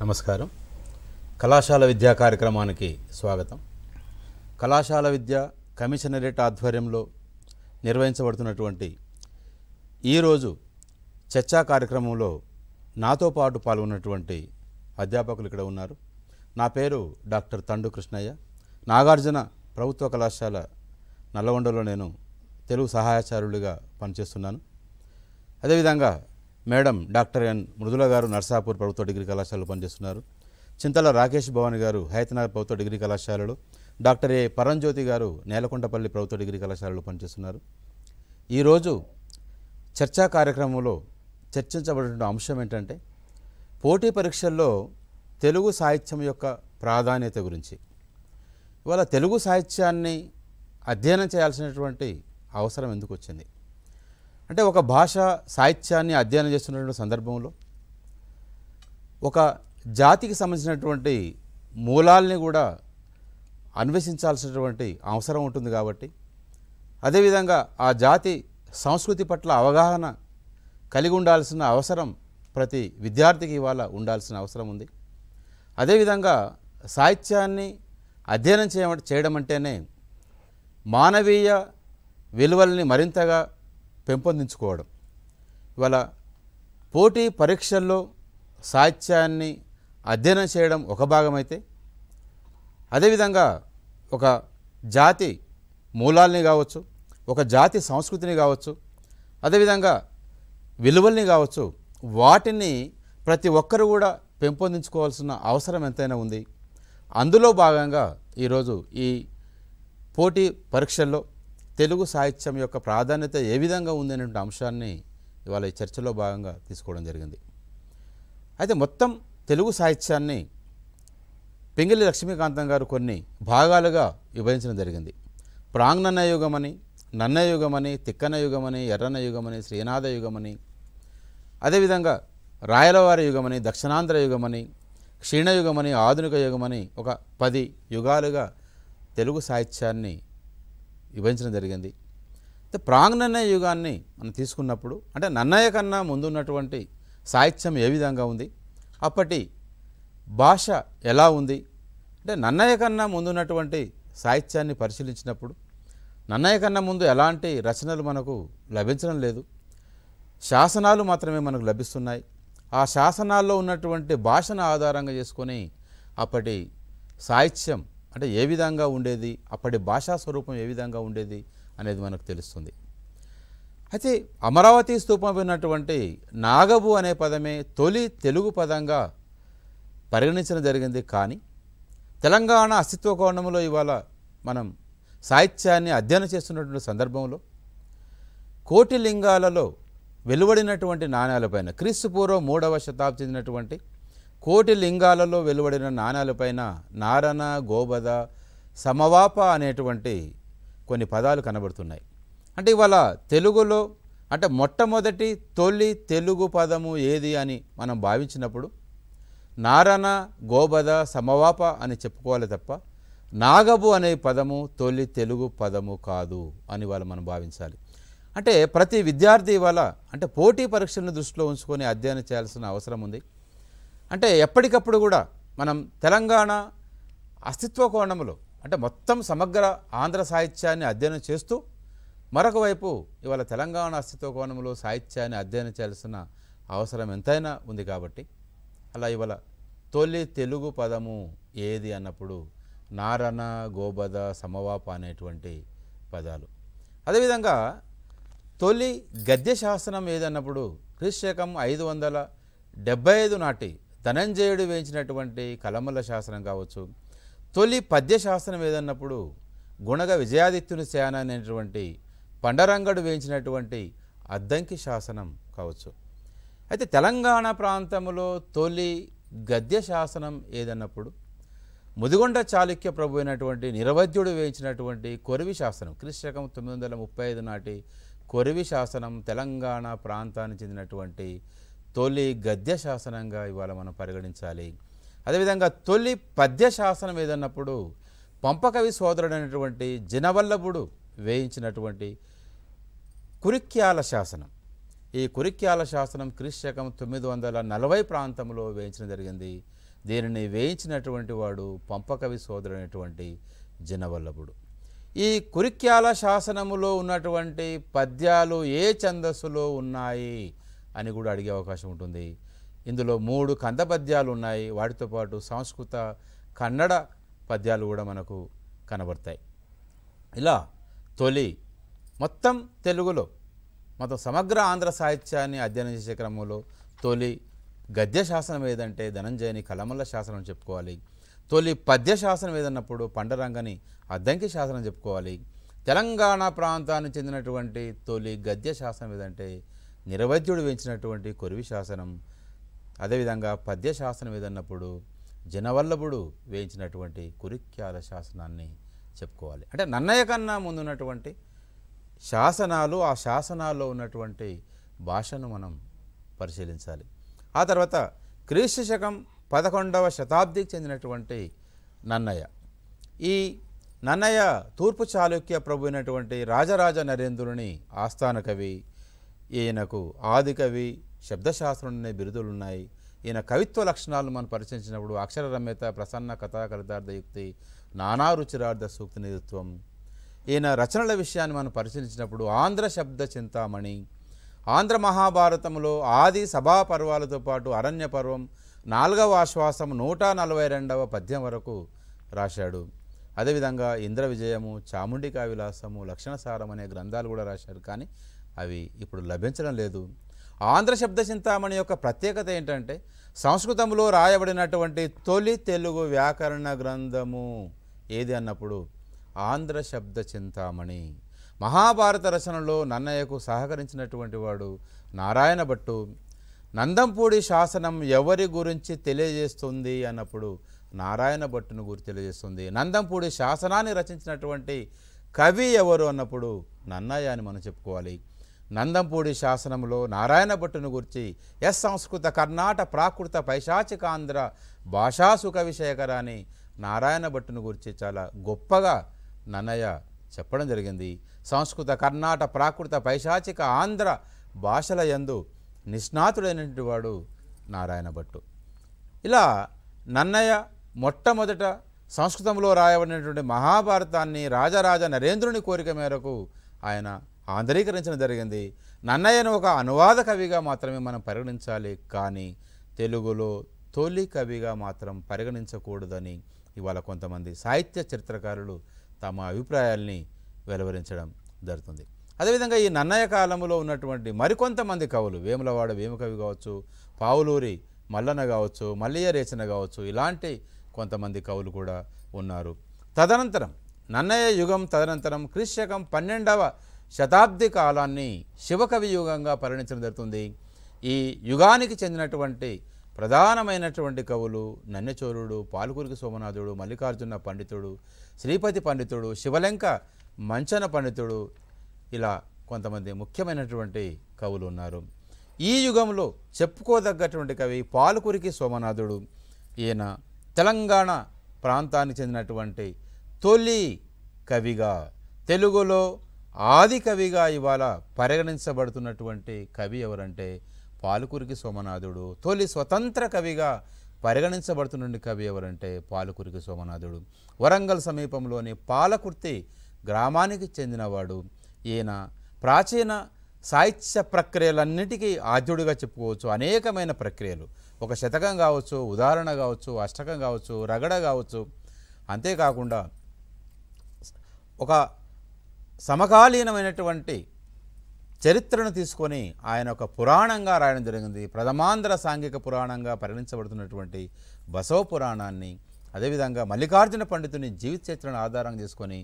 నమస్కారం కళాశాల విద్యా కార్యక్రమానికి స్వాగతం కళాశాల విద్య కమిషనరేట్ ఆధ్వర్యంలో నిర్వహించబడుతున్నటువంటి ఈరోజు చర్చా కార్యక్రమంలో నాతో పాటు పాల్గొన్నటువంటి అధ్యాపకులు ఇక్కడ ఉన్నారు నా పేరు డాక్టర్ తండు కృష్ణయ్య నాగార్జున ప్రభుత్వ కళాశాల నల్లగొండలో నేను తెలుగు సహాయాచారులుగా పనిచేస్తున్నాను అదేవిధంగా మేడం డాక్టర్ ఎన్ మృదుల గారు నర్సాపూర్ ప్రభుత్వ డిగ్రీ కళాశాలలో పనిచేస్తున్నారు చింతల రాకేష్ భవాని గారు హైతనగర్ ప్రభుత్వ డిగ్రీ కళాశాలలో డాక్టర్ ఏ పరంజ్యోతి గారు నేలకొండపల్లి ప్రభుత్వ డిగ్రీ కళాశాలలో పనిచేస్తున్నారు ఈరోజు చర్చా కార్యక్రమంలో చర్చించబడిన అంశం ఏంటంటే పోటీ పరీక్షల్లో తెలుగు సాహిత్యం యొక్క ప్రాధాన్యత గురించి ఇవాళ తెలుగు సాహిత్యాన్ని అధ్యయనం చేయాల్సినటువంటి అవసరం ఎందుకు వచ్చింది అంటే ఒక భాష సాహిత్యాన్ని అధ్యయనం చేస్తున్నటువంటి సందర్భంలో ఒక జాతికి సంబంధించినటువంటి మూలాల్ని కూడా అన్వేషించాల్సినటువంటి అవసరం ఉంటుంది కాబట్టి అదేవిధంగా ఆ జాతి సంస్కృతి పట్ల అవగాహన కలిగి ఉండాల్సిన అవసరం ప్రతి విద్యార్థికి ఇవాళ ఉండాల్సిన అవసరం ఉంది అదేవిధంగా సాహిత్యాన్ని అధ్యయనం చేయడం చేయడం అంటేనే మానవీయ విలువల్ని మరింతగా పెంపొందించుకోవడం ఇవాళ పోటీ పరీక్షల్లో సాహిత్యాన్ని అధ్యయనం చేయడం ఒక భాగమైతే అదేవిధంగా ఒక జాతి మూలాల్ని కావచ్చు ఒక జాతి సంస్కృతిని కావచ్చు అదేవిధంగా విలువల్ని కావచ్చు వాటిని ప్రతి ఒక్కరు కూడా పెంపొందించుకోవాల్సిన అవసరం ఎంతైనా ఉంది అందులో భాగంగా ఈరోజు ఈ పోటీ పరీక్షల్లో తెలుగు సాహిత్యం యొక్క ప్రాధాన్యత ఏ విధంగా ఉంది అనే అంశాన్ని ఇవాళ ఈ చర్చలో భాగంగా తీసుకోవడం జరిగింది అయితే మొత్తం తెలుగు సాహిత్యాన్ని పింగిలి లక్ష్మీకాంతం గారు కొన్ని భాగాలుగా విభజించడం జరిగింది యుగమని యుగమని నన్న తిక్కన యుగమని ఎర్రన యుగమని శ్రీనాథ యుగమని అదేవిధంగా రాయలవారి యుగమని దక్షిణాంధ్ర యుగమని క్షీణయుగమని ఆధునిక యుగమని ఒక పది యుగాలుగా తెలుగు సాహిత్యాన్ని విభజించడం జరిగింది అయితే యుగాన్ని మనం తీసుకున్నప్పుడు అంటే నన్నయ్య కన్నా ముందున్నటువంటి సాహిత్యం ఏ విధంగా ఉంది అప్పటి భాష ఎలా ఉంది అంటే నన్నయ్య కన్నా ముందున్నటువంటి సాహిత్యాన్ని పరిశీలించినప్పుడు నన్నయ్య కన్నా ముందు ఎలాంటి రచనలు మనకు లభించడం లేదు శాసనాలు మాత్రమే మనకు లభిస్తున్నాయి ఆ శాసనాల్లో ఉన్నటువంటి భాషను ఆధారంగా చేసుకొని అప్పటి సాహిత్యం అంటే ఏ విధంగా ఉండేది అప్పటి భాషా స్వరూపం ఏ విధంగా ఉండేది అనేది మనకు తెలుస్తుంది అయితే అమరావతి స్థూపం ఉన్నటువంటి నాగబు అనే పదమే తొలి తెలుగు పదంగా పరిగణించడం జరిగింది కానీ తెలంగాణ అస్తిత్వ కోణంలో ఇవాళ మనం సాహిత్యాన్ని అధ్యయనం చేస్తున్నటువంటి సందర్భంలో కోటి లింగాలలో వెలువడినటువంటి నాణ్యాలపైన క్రీస్తుపూర్వం మూడవ శతాబ్ది చెందినటువంటి కోటి లింగాలలో వెలువడిన నాణాలపైన నారణ గోబద సమవాప అనేటువంటి కొన్ని పదాలు కనబడుతున్నాయి అంటే ఇవాళ తెలుగులో అంటే మొట్టమొదటి తొలి తెలుగు పదము ఏది అని మనం భావించినప్పుడు నారణ గోబద సమవాప అని చెప్పుకోవాలి తప్ప నాగబు అనే పదము తొలి తెలుగు పదము కాదు అని వాళ్ళు మనం భావించాలి అంటే ప్రతి విద్యార్థి ఇవాళ అంటే పోటీ పరీక్షలను దృష్టిలో ఉంచుకొని అధ్యయనం చేయాల్సిన అవసరం ఉంది అంటే ఎప్పటికప్పుడు కూడా మనం తెలంగాణ అస్తిత్వ కోణంలో అంటే మొత్తం సమగ్ర ఆంధ్ర సాహిత్యాన్ని అధ్యయనం చేస్తూ మరొక వైపు ఇవాళ తెలంగాణ అస్తిత్వ కోణంలో సాహిత్యాన్ని అధ్యయనం చేయాల్సిన అవసరం ఎంతైనా ఉంది కాబట్టి అలా ఇవాళ తొలి తెలుగు పదము ఏది అన్నప్పుడు నారణ గోబద సమవాప అనేటువంటి పదాలు అదేవిధంగా తొలి గద్య శాసనం ఏదన్నప్పుడు క్రీశకం ఐదు వందల డెబ్బై ఐదు నాటి ధనంజయుడు వేయించినటువంటి కలముల శాసనం కావచ్చు తొలి పద్యశాసనం ఏదన్నప్పుడు గుణగ విజయాదిత్యుని శాన అనేటువంటి పండరంగడు వేయించినటువంటి అద్దంకి శాసనం కావచ్చు అయితే తెలంగాణ ప్రాంతంలో తొలి గద్య శాసనం ఏదన్నప్పుడు ముదిగొండ చాళుక్య ప్రభు అయినటువంటి నిరవధ్యుడు వేయించినటువంటి కొరివి శాసనం క్రిశకం తొమ్మిది వందల ముప్పై ఐదు నాటి కొరివి శాసనం తెలంగాణ ప్రాంతానికి చెందినటువంటి తొలి గద్య శాసనంగా ఇవాళ మనం పరిగణించాలి అదేవిధంగా తొలి పద్య శాసనం ఏదన్నప్పుడు పంపకవి సోదరుడు అనేటువంటి జినవల్లభుడు వేయించినటువంటి కురిక్యాల శాసనం ఈ కురిక్యాల శాసనం క్రిశకం తొమ్మిది వందల నలభై ప్రాంతంలో వేయించడం జరిగింది దీనిని వేయించినటువంటి వాడు పంపకవి సోదరుడు అనేటువంటి జినవల్లభుడు ఈ కురిక్యాల శాసనములో ఉన్నటువంటి పద్యాలు ఏ ఛందస్సులో ఉన్నాయి అని కూడా అడిగే అవకాశం ఉంటుంది ఇందులో మూడు కంద పద్యాలు ఉన్నాయి వాటితో పాటు సంస్కృత కన్నడ పద్యాలు కూడా మనకు కనబడతాయి ఇలా తొలి మొత్తం తెలుగులో మొత్తం సమగ్ర ఆంధ్ర సాహిత్యాన్ని అధ్యయనం చేసే క్రమంలో తొలి గద్య శాసనం ఏదంటే ధనంజయని కలమల్ల శాసనం చెప్పుకోవాలి తొలి పద్య శాసనం ఏదన్నప్పుడు పండరంగని అద్దంకి శాసనం చెప్పుకోవాలి తెలంగాణ ప్రాంతానికి చెందినటువంటి తొలి గద్య శాసనం ఏదంటే నిరవద్యుడు వేయించినటువంటి కొరివి శాసనం అదేవిధంగా పద్య శాసనం ఏదన్నప్పుడు జనవల్లభుడు వేయించినటువంటి కురిక్యాల శాసనాన్ని చెప్పుకోవాలి అంటే నన్నయ్య కన్నా ముందున్నటువంటి శాసనాలు ఆ శాసనాల్లో ఉన్నటువంటి భాషను మనం పరిశీలించాలి ఆ తర్వాత క్రీస్తు శకం పదకొండవ శతాబ్దికి చెందినటువంటి నన్నయ్య ఈ నన్నయ్య తూర్పు చాళుక్య ప్రభు అయినటువంటి రాజరాజ నరేంద్రుని ఆస్థాన కవి ఈయనకు ఆదికవి బిరుదులు బిరుదులున్నాయి ఈయన కవిత్వ లక్షణాలను మనం పరిచయించినప్పుడు అక్షర రమ్యత ప్రసన్న కథా కవితార్థ యుక్తి నానా రుచిరార్థ సూక్తి నిరుత్వం ఈయన రచనల విషయాన్ని మనం పరిశీలించినప్పుడు ఆంధ్ర శబ్ద చింతామణి ఆంధ్ర మహాభారతంలో ఆది సభా పర్వాలతో పాటు అరణ్య పర్వం నాలుగవ ఆశ్వాసం నూట నలభై రెండవ పద్యం వరకు రాశాడు అదేవిధంగా ఇంద్ర విజయము చాముండికా విలాసము లక్షణసారం అనే గ్రంథాలు కూడా రాశారు కానీ అవి ఇప్పుడు లభించడం లేదు ఆంధ్ర శబ్ద చింతామణి యొక్క ప్రత్యేకత ఏంటంటే సంస్కృతంలో రాయబడినటువంటి తొలి తెలుగు వ్యాకరణ గ్రంథము ఏది అన్నప్పుడు ఆంధ్ర శబ్ద చింతామణి మహాభారత రచనలో నన్నయ్యకు సహకరించినటువంటి వాడు నారాయణ భట్టు నందంపూడి శాసనం ఎవరి గురించి తెలియజేస్తుంది అన్నప్పుడు నారాయణ భట్టును గురించి తెలియజేస్తుంది నందంపూడి శాసనాన్ని రచించినటువంటి కవి ఎవరు అన్నప్పుడు నన్నయ్య అని మనం చెప్పుకోవాలి నందంపూడి శాసనంలో నారాయణ భట్టును గుర్చి ఎస్ సంస్కృత కర్ణాట ప్రాకృత పైశాచికాంధ్ర భాషాసుఖ విషయకరాని నారాయణ భట్టును గురించి చాలా గొప్పగా నన్నయ్య చెప్పడం జరిగింది సంస్కృత కర్ణాట ప్రాకృత పైశాచిక ఆంధ్ర భాషల యందు నిష్ణాతుడైనటువంటి వాడు నారాయణ భట్టు ఇలా నన్నయ్య మొట్టమొదట సంస్కృతంలో రాయబడినటువంటి మహాభారతాన్ని రాజరాజ నరేంద్రుని కోరిక మేరకు ఆయన ఆంధ్రీకరించడం జరిగింది నన్నయ్యను ఒక అనువాద కవిగా మాత్రమే మనం పరిగణించాలి కానీ తెలుగులో తొలి కవిగా మాత్రం పరిగణించకూడదని ఇవాళ కొంతమంది సాహిత్య చరిత్రకారులు తమ అభిప్రాయాల్ని వెలువరించడం జరుగుతుంది అదేవిధంగా ఈ నన్నయ్య కాలంలో ఉన్నటువంటి మరికొంతమంది కవులు వేములవాడ వేమకవి కావచ్చు పావులూరి మల్లన కావచ్చు మల్లయ్య రేచన కావచ్చు ఇలాంటి కొంతమంది కవులు కూడా ఉన్నారు తదనంతరం నన్నయ్య యుగం తదనంతరం క్రిశకం పన్నెండవ శతాబ్ది కాలాన్ని శివకవి యుగంగా పరిణించడం జరుగుతుంది ఈ యుగానికి చెందినటువంటి ప్రధానమైనటువంటి కవులు నన్నచోరుడు పాలకూరికి సోమనాథుడు మల్లికార్జున పండితుడు శ్రీపతి పండితుడు శివలెంక మంచన పండితుడు ఇలా కొంతమంది ముఖ్యమైనటువంటి కవులు ఉన్నారు ఈ యుగంలో చెప్పుకోదగ్గటువంటి కవి పాలకురికి సోమనాథుడు ఈయన తెలంగాణ ప్రాంతానికి చెందినటువంటి తొలి కవిగా తెలుగులో ఆది కవిగా ఇవాళ పరిగణించబడుతున్నటువంటి కవి ఎవరంటే పాలకురికి సోమనాథుడు తొలి స్వతంత్ర కవిగా పరిగణించబడుతున్న కవి ఎవరంటే పాలకురికి సోమనాథుడు వరంగల్ సమీపంలోని పాలకుర్తి గ్రామానికి చెందినవాడు ఈయన ప్రాచీన సాహిత్య ప్రక్రియలన్నిటికీ ఆద్యుడిగా చెప్పుకోవచ్చు అనేకమైన ప్రక్రియలు ఒక శతకం కావచ్చు ఉదాహరణ కావచ్చు అష్టకం కావచ్చు రగడ కావచ్చు అంతేకాకుండా ఒక సమకాలీనమైనటువంటి చరిత్రను తీసుకొని ఆయన ఒక పురాణంగా రాయడం జరిగింది ప్రథమాంధ్ర సాంఘిక పురాణంగా పరిగణించబడుతున్నటువంటి బసవ పురాణాన్ని అదేవిధంగా మల్లికార్జున పండితుని జీవిత చరిత్రను ఆధారం చేసుకొని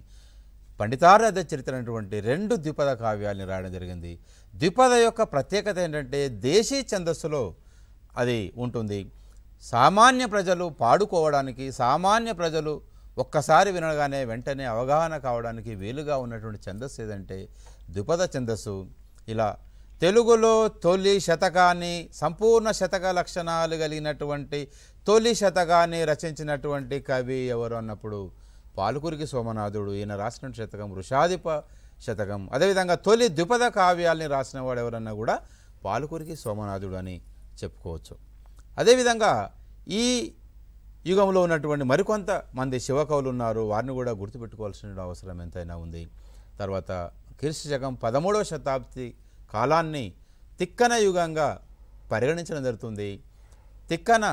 పండితారాధ చరిత్ర అనేటువంటి రెండు ద్విపద కావ్యాలని రాయడం జరిగింది ద్విపద యొక్క ప్రత్యేకత ఏంటంటే దేశీ ఛందస్సులో అది ఉంటుంది సామాన్య ప్రజలు పాడుకోవడానికి సామాన్య ప్రజలు ఒక్కసారి వినగానే వెంటనే అవగాహన కావడానికి వీలుగా ఉన్నటువంటి ఛందస్సు ఏదంటే ద్విపద ఛందస్సు ఇలా తెలుగులో తొలి శతకాన్ని సంపూర్ణ శతక లక్షణాలు కలిగినటువంటి తొలి శతకాన్ని రచించినటువంటి కవి ఎవరు అన్నప్పుడు పాలకురికి సోమనాథుడు ఈయన రాసిన శతకం వృషాధిప శతకం అదేవిధంగా తొలి ద్విపద కావ్యాల్ని రాసిన వాడు ఎవరన్నా కూడా పాలకురికి సోమనాథుడు అని చెప్పుకోవచ్చు అదేవిధంగా ఈ యుగంలో ఉన్నటువంటి మరికొంత మంది శివకవులు ఉన్నారు వారిని కూడా గుర్తుపెట్టుకోవాల్సిన అవసరం ఎంతైనా ఉంది తర్వాత కీర్తి శకం పదమూడవ శతాబ్ది కాలాన్ని తిక్కన యుగంగా పరిగణించడం జరుగుతుంది తిక్కన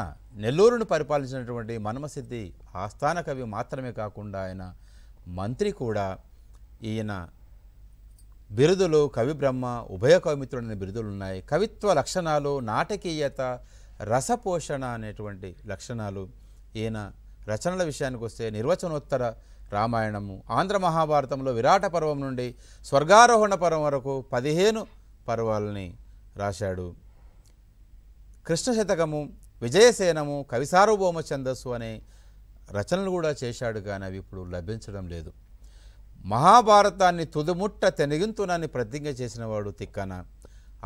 నెల్లూరును పరిపాలించినటువంటి మన్మసిద్ధి ఆస్థాన కవి మాత్రమే కాకుండా ఆయన మంత్రి కూడా ఈయన బిరుదులు కవి బ్రహ్మ ఉభయ కవిమిత్రుడనే బిరుదులు ఉన్నాయి కవిత్వ లక్షణాలు నాటకీయత రసపోషణ అనేటువంటి లక్షణాలు ఈయన రచనల విషయానికి వస్తే నిర్వచనోత్తర రామాయణము ఆంధ్ర మహాభారతంలో విరాట పర్వం నుండి స్వర్గారోహణ పర్వం వరకు పదిహేను పర్వాలని రాశాడు కృష్ణశతకము విజయసేనము కవిసార్వభౌమ ఛందస్సు అనే రచనలు కూడా చేశాడు కానీ అవి ఇప్పుడు లభించడం లేదు మహాభారతాన్ని తుదుముట్ట తెనిగింతునని ప్రతిజ్ఞ చేసినవాడు తిక్కన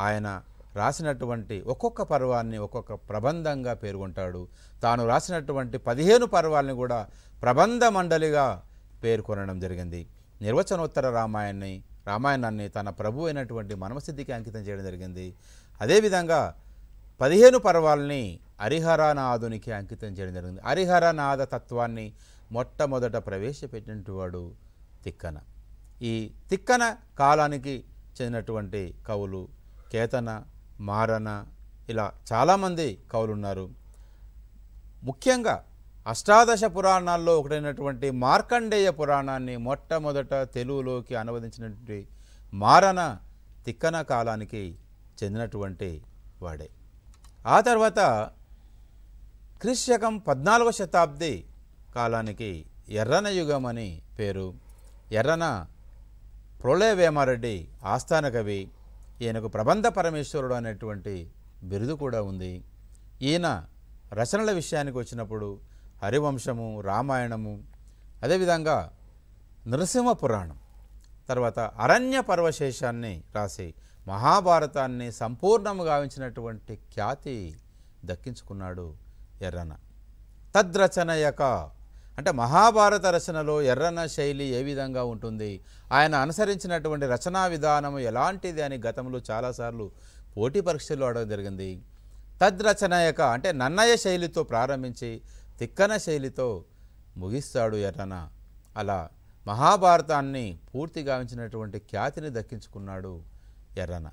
ఆయన రాసినటువంటి ఒక్కొక్క పర్వాన్ని ఒక్కొక్క ప్రబంధంగా పేర్కొంటాడు తాను రాసినటువంటి పదిహేను పర్వాలని కూడా ప్రబంధ మండలిగా పేర్కొనడం జరిగింది నిర్వచనోత్తర రామాయణాన్ని రామాయణాన్ని తన ప్రభు అయినటువంటి మనమసిద్ధికి అంకితం చేయడం జరిగింది అదేవిధంగా పదిహేను పర్వాలని హరిహరనాథునికి అంకితం చేయడం జరిగింది హరిహరనాథ తత్వాన్ని మొట్టమొదట వాడు తిక్కన ఈ తిక్కన కాలానికి చెందినటువంటి కవులు కేతన మారన ఇలా చాలామంది కవులున్నారు ముఖ్యంగా అష్టాదశ పురాణాల్లో ఒకటైనటువంటి మార్కండేయ పురాణాన్ని మొట్టమొదట తెలుగులోకి అనువదించినటువంటి మారన తిక్కన కాలానికి చెందినటువంటి వాడే ఆ తర్వాత క్రిశకం పద్నాలుగవ శతాబ్ది కాలానికి ఎర్రన యుగం అని పేరు ఎర్రన ప్రొళయ వేమారెడ్డి ఆస్థాన కవి ఈయనకు ప్రబంధ పరమేశ్వరుడు అనేటువంటి బిరుదు కూడా ఉంది ఈయన రచనల విషయానికి వచ్చినప్పుడు హరివంశము రామాయణము అదేవిధంగా నృసింహ పురాణం తర్వాత అరణ్య పర్వశేషాన్ని రాసి మహాభారతాన్ని సంపూర్ణము గావించినటువంటి ఖ్యాతి దక్కించుకున్నాడు ఎర్రన తద్రచనయక అంటే మహాభారత రచనలో ఎర్రన శైలి ఏ విధంగా ఉంటుంది ఆయన అనుసరించినటువంటి రచనా విధానం ఎలాంటిది అని గతంలో చాలాసార్లు పోటీ పరీక్షలు ఆడడం జరిగింది తద్రచనయక అంటే నన్నయ శైలితో ప్రారంభించి తిక్కన శైలితో ముగిస్తాడు ఎర్రన అలా మహాభారతాన్ని పూర్తి గావించినటువంటి ఖ్యాతిని దక్కించుకున్నాడు ఎర్రన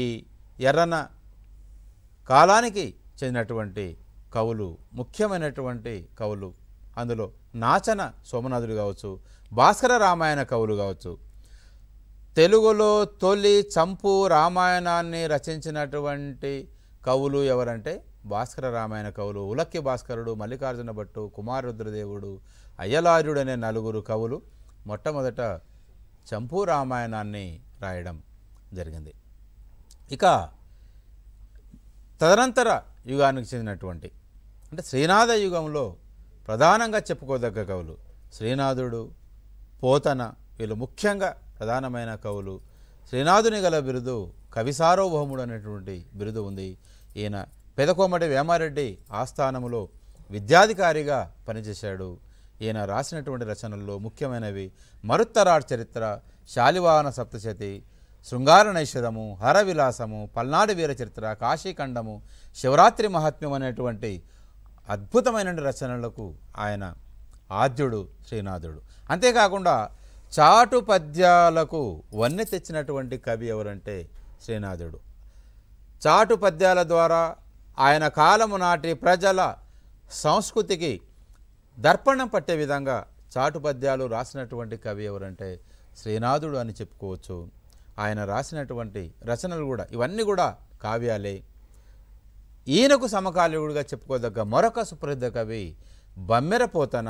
ఈ ఎర్రన కాలానికి చెందినటువంటి కవులు ముఖ్యమైనటువంటి కవులు అందులో నాచన సోమనాథుడు కావచ్చు భాస్కర రామాయణ కవులు కావచ్చు తెలుగులో తొలి చంపు రామాయణాన్ని రచించినటువంటి కవులు ఎవరంటే భాస్కర రామాయణ కవులు ఉలక్కి భాస్కరుడు మల్లికార్జున భట్టు కుమారుద్రదేవుడు అయ్యలార్యుడు అనే నలుగురు కవులు మొట్టమొదట చంపు రామాయణాన్ని రాయడం జరిగింది ఇక తదనంతర యుగానికి చెందినటువంటి అంటే శ్రీనాథ యుగంలో ప్రధానంగా చెప్పుకోదగ్గ కవులు శ్రీనాథుడు పోతన వీళ్ళు ముఖ్యంగా ప్రధానమైన కవులు శ్రీనాథుని గల బిరుదు కవిసారోభముడు అనేటువంటి బిరుదు ఉంది ఈయన పెదకోమటి వేమారెడ్డి ఆస్థానములో విద్యాధికారిగా పనిచేశాడు ఈయన రాసినటువంటి రచనల్లో ముఖ్యమైనవి మరుత్తరాడ్ చరిత్ర శాలివాహన సప్తశతి శృంగార నైషధము హరవిలాసము పల్నాడు వీర చరిత్ర కాశీఖండము శివరాత్రి మహాత్మ్యం అనేటువంటి అద్భుతమైన రచనలకు ఆయన ఆద్యుడు శ్రీనాథుడు అంతేకాకుండా చాటు పద్యాలకు వన్నె తెచ్చినటువంటి కవి ఎవరంటే శ్రీనాథుడు చాటు పద్యాల ద్వారా ఆయన కాలము నాటి ప్రజల సంస్కృతికి దర్పణం పట్టే విధంగా చాటు పద్యాలు రాసినటువంటి కవి ఎవరంటే శ్రీనాథుడు అని చెప్పుకోవచ్చు ఆయన రాసినటువంటి రచనలు కూడా ఇవన్నీ కూడా కావ్యాలే ఈయనకు సమకాలీయుడిగా చెప్పుకోదగ్గ మరొక సుప్రసిద్ధ కవి బమ్మెరపోతన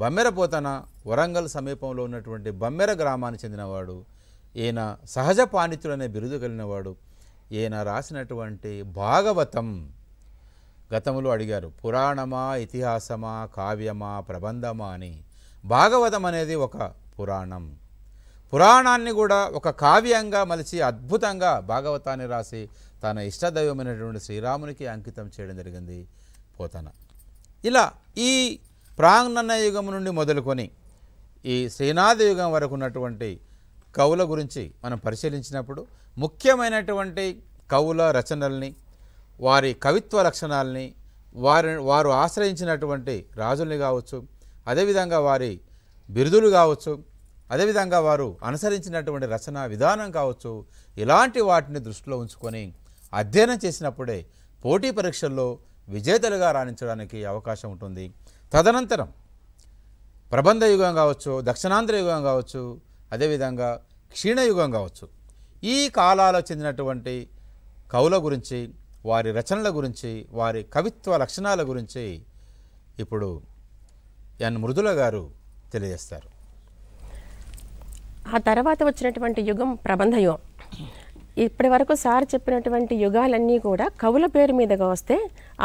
బమ్మెరపోతన వరంగల్ సమీపంలో ఉన్నటువంటి బమ్మెర గ్రామానికి చెందినవాడు ఈయన సహజ పాణితుడు అనే బిరుదు కలిగినవాడు ఈయన రాసినటువంటి భాగవతం గతంలో అడిగారు పురాణమా ఇతిహాసమా కావ్యమా ప్రబంధమా అని భాగవతం అనేది ఒక పురాణం పురాణాన్ని కూడా ఒక కావ్యంగా మలిచి అద్భుతంగా భాగవతాన్ని రాసి తన ఇష్టదైవమైనటువంటి శ్రీరామునికి అంకితం చేయడం జరిగింది పోతన ఇలా ఈ ప్రాంగణ యుగం నుండి మొదలుకొని ఈ శ్రీనాథ యుగం వరకు ఉన్నటువంటి కవుల గురించి మనం పరిశీలించినప్పుడు ముఖ్యమైనటువంటి కవుల రచనల్ని వారి కవిత్వ లక్షణాలని వారి వారు ఆశ్రయించినటువంటి రాజుల్ని కావచ్చు అదేవిధంగా వారి బిరుదులు కావచ్చు అదేవిధంగా వారు అనుసరించినటువంటి రచనా విధానం కావచ్చు ఇలాంటి వాటిని దృష్టిలో ఉంచుకొని అధ్యయనం చేసినప్పుడే పోటీ పరీక్షల్లో విజేతలుగా రాణించడానికి అవకాశం ఉంటుంది తదనంతరం ప్రబంధ యుగం కావచ్చు దక్షిణాంధ్ర యుగం కావచ్చు అదేవిధంగా క్షీణయుగం కావచ్చు ఈ కాలాలకు చెందినటువంటి కవుల గురించి వారి రచనల గురించి వారి కవిత్వ లక్షణాల గురించి ఇప్పుడు ఎన్ మృదుల గారు తెలియజేస్తారు ఆ తర్వాత వచ్చినటువంటి యుగం ప్రబంధ యుగం ఇప్పటి వరకు సార్ చెప్పినటువంటి యుగాలన్నీ కూడా కవుల పేరు మీదుగా వస్తే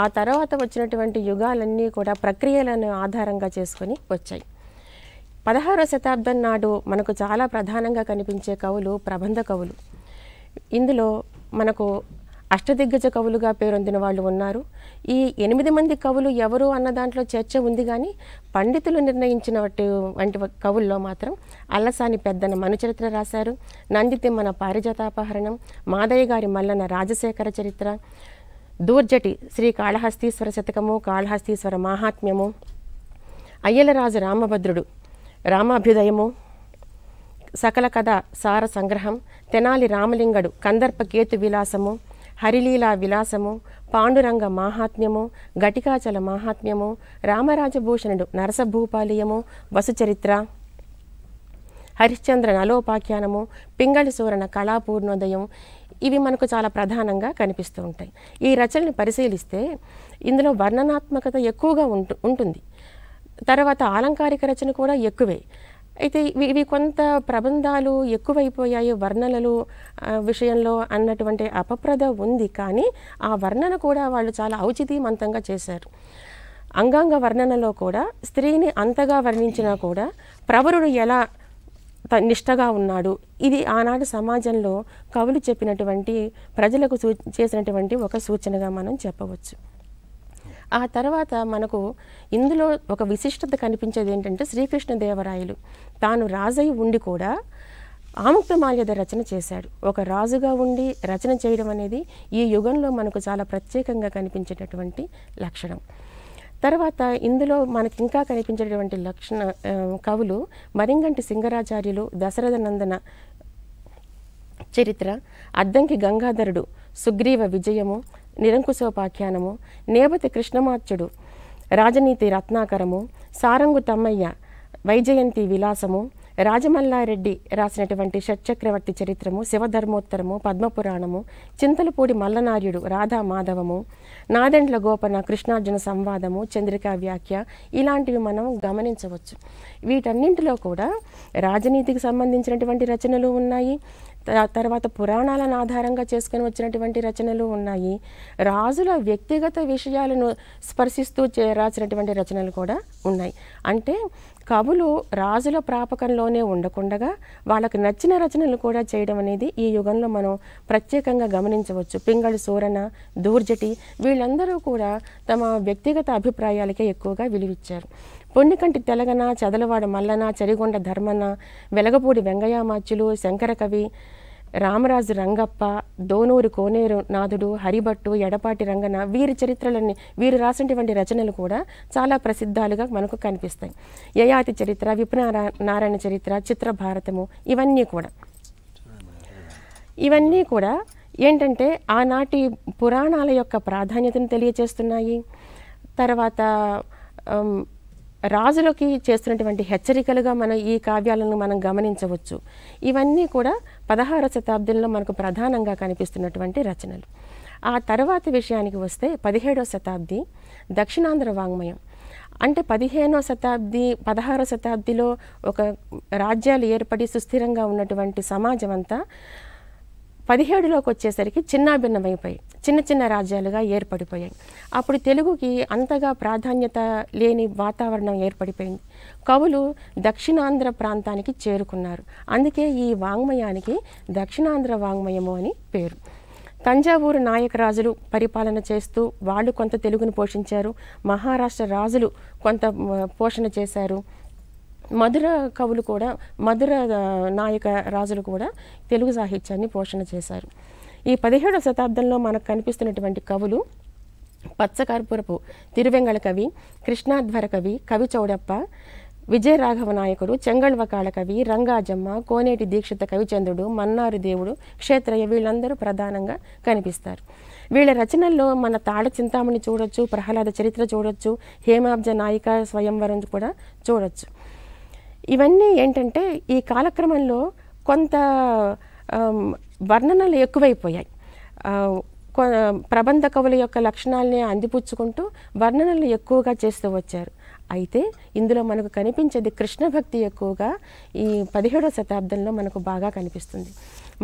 ఆ తర్వాత వచ్చినటువంటి యుగాలన్నీ కూడా ప్రక్రియలను ఆధారంగా చేసుకొని వచ్చాయి పదహారో శతాబ్దం నాడు మనకు చాలా ప్రధానంగా కనిపించే కవులు ప్రబంధ కవులు ఇందులో మనకు అష్టదిగ్గజ కవులుగా పేరొందిన వాళ్ళు ఉన్నారు ఈ ఎనిమిది మంది కవులు ఎవరు అన్న దాంట్లో చర్చ ఉంది కానీ పండితులు నిర్ణయించిన వంటి కవుల్లో మాత్రం అల్లసాని పెద్దన మనుచరిత్ర రాశారు నందితిమ్మన పారిజాతాపహరణం మాదయ్య గారి మల్లన రాజశేఖర చరిత్ర దూర్జటి శ్రీ కాళహస్తీశ్వర శతకము కాళహస్తీశ్వర మాహాత్మ్యము అయ్యలరాజు రామభద్రుడు రామాభ్యుదయము సకల కథ సార సంగ్రహం తెనాలి రామలింగడు కందర్ప కేతు విలాసము హరిలీలా విలాసము పాండురంగ మాహాత్మ్యము ఘటికాచల మాహాత్మ్యము రామరాజభూషణుడు నరసభూపాలయము వసుచరిత్ర హరిశ్చంద్ర నలోపాఖ్యానము పింగళి సూరణ కళాపూర్ణోదయం ఇవి మనకు చాలా ప్రధానంగా కనిపిస్తూ ఉంటాయి ఈ రచనని పరిశీలిస్తే ఇందులో వర్ణనాత్మకత ఎక్కువగా ఉంటుంది తర్వాత ఆలంకారిక రచన కూడా ఎక్కువే అయితే ఇవి కొంత ప్రబంధాలు ఎక్కువైపోయాయి వర్ణనలు విషయంలో అన్నటువంటి అపప్రద ఉంది కానీ ఆ వర్ణన కూడా వాళ్ళు చాలా ఔచితీమంతంగా చేశారు అంగాంగ వర్ణనలో కూడా స్త్రీని అంతగా వర్ణించినా కూడా ప్రవరుడు ఎలా నిష్టగా ఉన్నాడు ఇది ఆనాడు సమాజంలో కవులు చెప్పినటువంటి ప్రజలకు సూ చేసినటువంటి ఒక సూచనగా మనం చెప్పవచ్చు ఆ తర్వాత మనకు ఇందులో ఒక విశిష్టత కనిపించేది ఏంటంటే శ్రీకృష్ణదేవరాయలు తాను రాజై ఉండి కూడా ఆముక్తమాల్యద రచన చేశాడు ఒక రాజుగా ఉండి రచన చేయడం అనేది ఈ యుగంలో మనకు చాలా ప్రత్యేకంగా కనిపించేటటువంటి లక్షణం తర్వాత ఇందులో మనకి ఇంకా కనిపించేటువంటి లక్షణ కవులు మరింగంటి సింగరాచార్యులు దశరథ నందన చరిత్ర అద్దంకి గంగాధరుడు సుగ్రీవ విజయము నిరంకుశోపాఖ్యానము నేపతి కృష్ణమాచ్యుడు రాజనీతి రత్నాకరము సారంగు తమ్మయ్య వైజయంతి విలాసము రాజమల్లారెడ్డి రాసినటువంటి షట్చక్రవర్తి చరిత్రము శివధర్మోత్తరము పద్మపురాణము చింతలపూడి మల్లనార్యుడు రాధా మాధవము నాదెండ్ల గోపన కృష్ణార్జున సంవాదము చంద్రికా వ్యాఖ్య ఇలాంటివి మనం గమనించవచ్చు వీటన్నింటిలో కూడా రాజనీతికి సంబంధించినటువంటి రచనలు ఉన్నాయి తర్వాత పురాణాలను ఆధారంగా చేసుకుని వచ్చినటువంటి రచనలు ఉన్నాయి రాజుల వ్యక్తిగత విషయాలను స్పర్శిస్తూ చే రాసినటువంటి రచనలు కూడా ఉన్నాయి అంటే కవులు రాజుల ప్రాపకంలోనే ఉండకుండగా వాళ్ళకి నచ్చిన రచనలు కూడా చేయడం అనేది ఈ యుగంలో మనం ప్రత్యేకంగా గమనించవచ్చు పింగళి సూరన దూర్జటి వీళ్ళందరూ కూడా తమ వ్యక్తిగత అభిప్రాయాలకే ఎక్కువగా విలువిచ్చారు పొన్నికంటి తెలగన చదలవాడ మల్లన చెరిగొండ ధర్మన వెలగపూడి వెంగయ్యమాచ్యులు శంకరకవి రామరాజు రంగప్ప దోనూరు కోనేరు నాథుడు హరిభట్టు ఎడపాటి రంగన వీరి చరిత్రలన్నీ వీరు రాసినటువంటి రచనలు కూడా చాలా ప్రసిద్ధాలుగా మనకు కనిపిస్తాయి యయాతి చరిత్ర విపునారా నారాయణ చరిత్ర చిత్రభారతము ఇవన్నీ కూడా ఇవన్నీ కూడా ఏంటంటే ఆనాటి పురాణాల యొక్క ప్రాధాన్యతను తెలియచేస్తున్నాయి తర్వాత రాజులకి చేస్తున్నటువంటి హెచ్చరికలుగా మనం ఈ కావ్యాలను మనం గమనించవచ్చు ఇవన్నీ కూడా పదహార శతాబ్దంలో మనకు ప్రధానంగా కనిపిస్తున్నటువంటి రచనలు ఆ తర్వాత విషయానికి వస్తే పదిహేడవ శతాబ్ది దక్షిణాంధ్ర వాంగ్మయం అంటే పదిహేనో శతాబ్ది పదహారో శతాబ్దిలో ఒక రాజ్యాలు ఏర్పడి సుస్థిరంగా ఉన్నటువంటి సమాజం అంతా పదిహేడులోకి వచ్చేసరికి చిన్నాభిన్నమైపోయి చిన్న చిన్న రాజ్యాలుగా ఏర్పడిపోయాయి అప్పుడు తెలుగుకి అంతగా ప్రాధాన్యత లేని వాతావరణం ఏర్పడిపోయింది కవులు దక్షిణాంధ్ర ప్రాంతానికి చేరుకున్నారు అందుకే ఈ వాంగ్మయానికి దక్షిణాంధ్ర వాంగ్మయము అని పేరు తంజావూరు నాయకరాజులు పరిపాలన చేస్తూ వాళ్ళు కొంత తెలుగును పోషించారు మహారాష్ట్ర రాజులు కొంత పోషణ చేశారు మధుర కవులు కూడా మధుర నాయక రాజులు కూడా తెలుగు సాహిత్యాన్ని పోషణ చేశారు ఈ పదిహేడవ శతాబ్దంలో మనకు కనిపిస్తున్నటువంటి కవులు పచ్చకర్పూరపు తిరువెంగళ కవి కృష్ణాధ్వర కవి కవి చౌడప్ప విజయ రాఘవ నాయకుడు చెంగళ్వకాళ కవి రంగాజమ్మ కోనేటి దీక్షిత కవిచంద్రుడు మన్నారు దేవుడు క్షేత్రయ్య వీళ్ళందరూ ప్రధానంగా కనిపిస్తారు వీళ్ళ రచనల్లో మన తాళ చింతామణి చూడొచ్చు ప్రహ్లాద చరిత్ర చూడొచ్చు హేమాబ్జ నాయిక స్వయంవరం కూడా చూడొచ్చు ఇవన్నీ ఏంటంటే ఈ కాలక్రమంలో కొంత వర్ణనలు ఎక్కువైపోయాయి ప్రబంధ కవుల యొక్క లక్షణాలని అందిపుచ్చుకుంటూ వర్ణనలు ఎక్కువగా చేస్తూ వచ్చారు అయితే ఇందులో మనకు కనిపించేది కృష్ణ భక్తి ఎక్కువగా ఈ పదిహేడవ శతాబ్దంలో మనకు బాగా కనిపిస్తుంది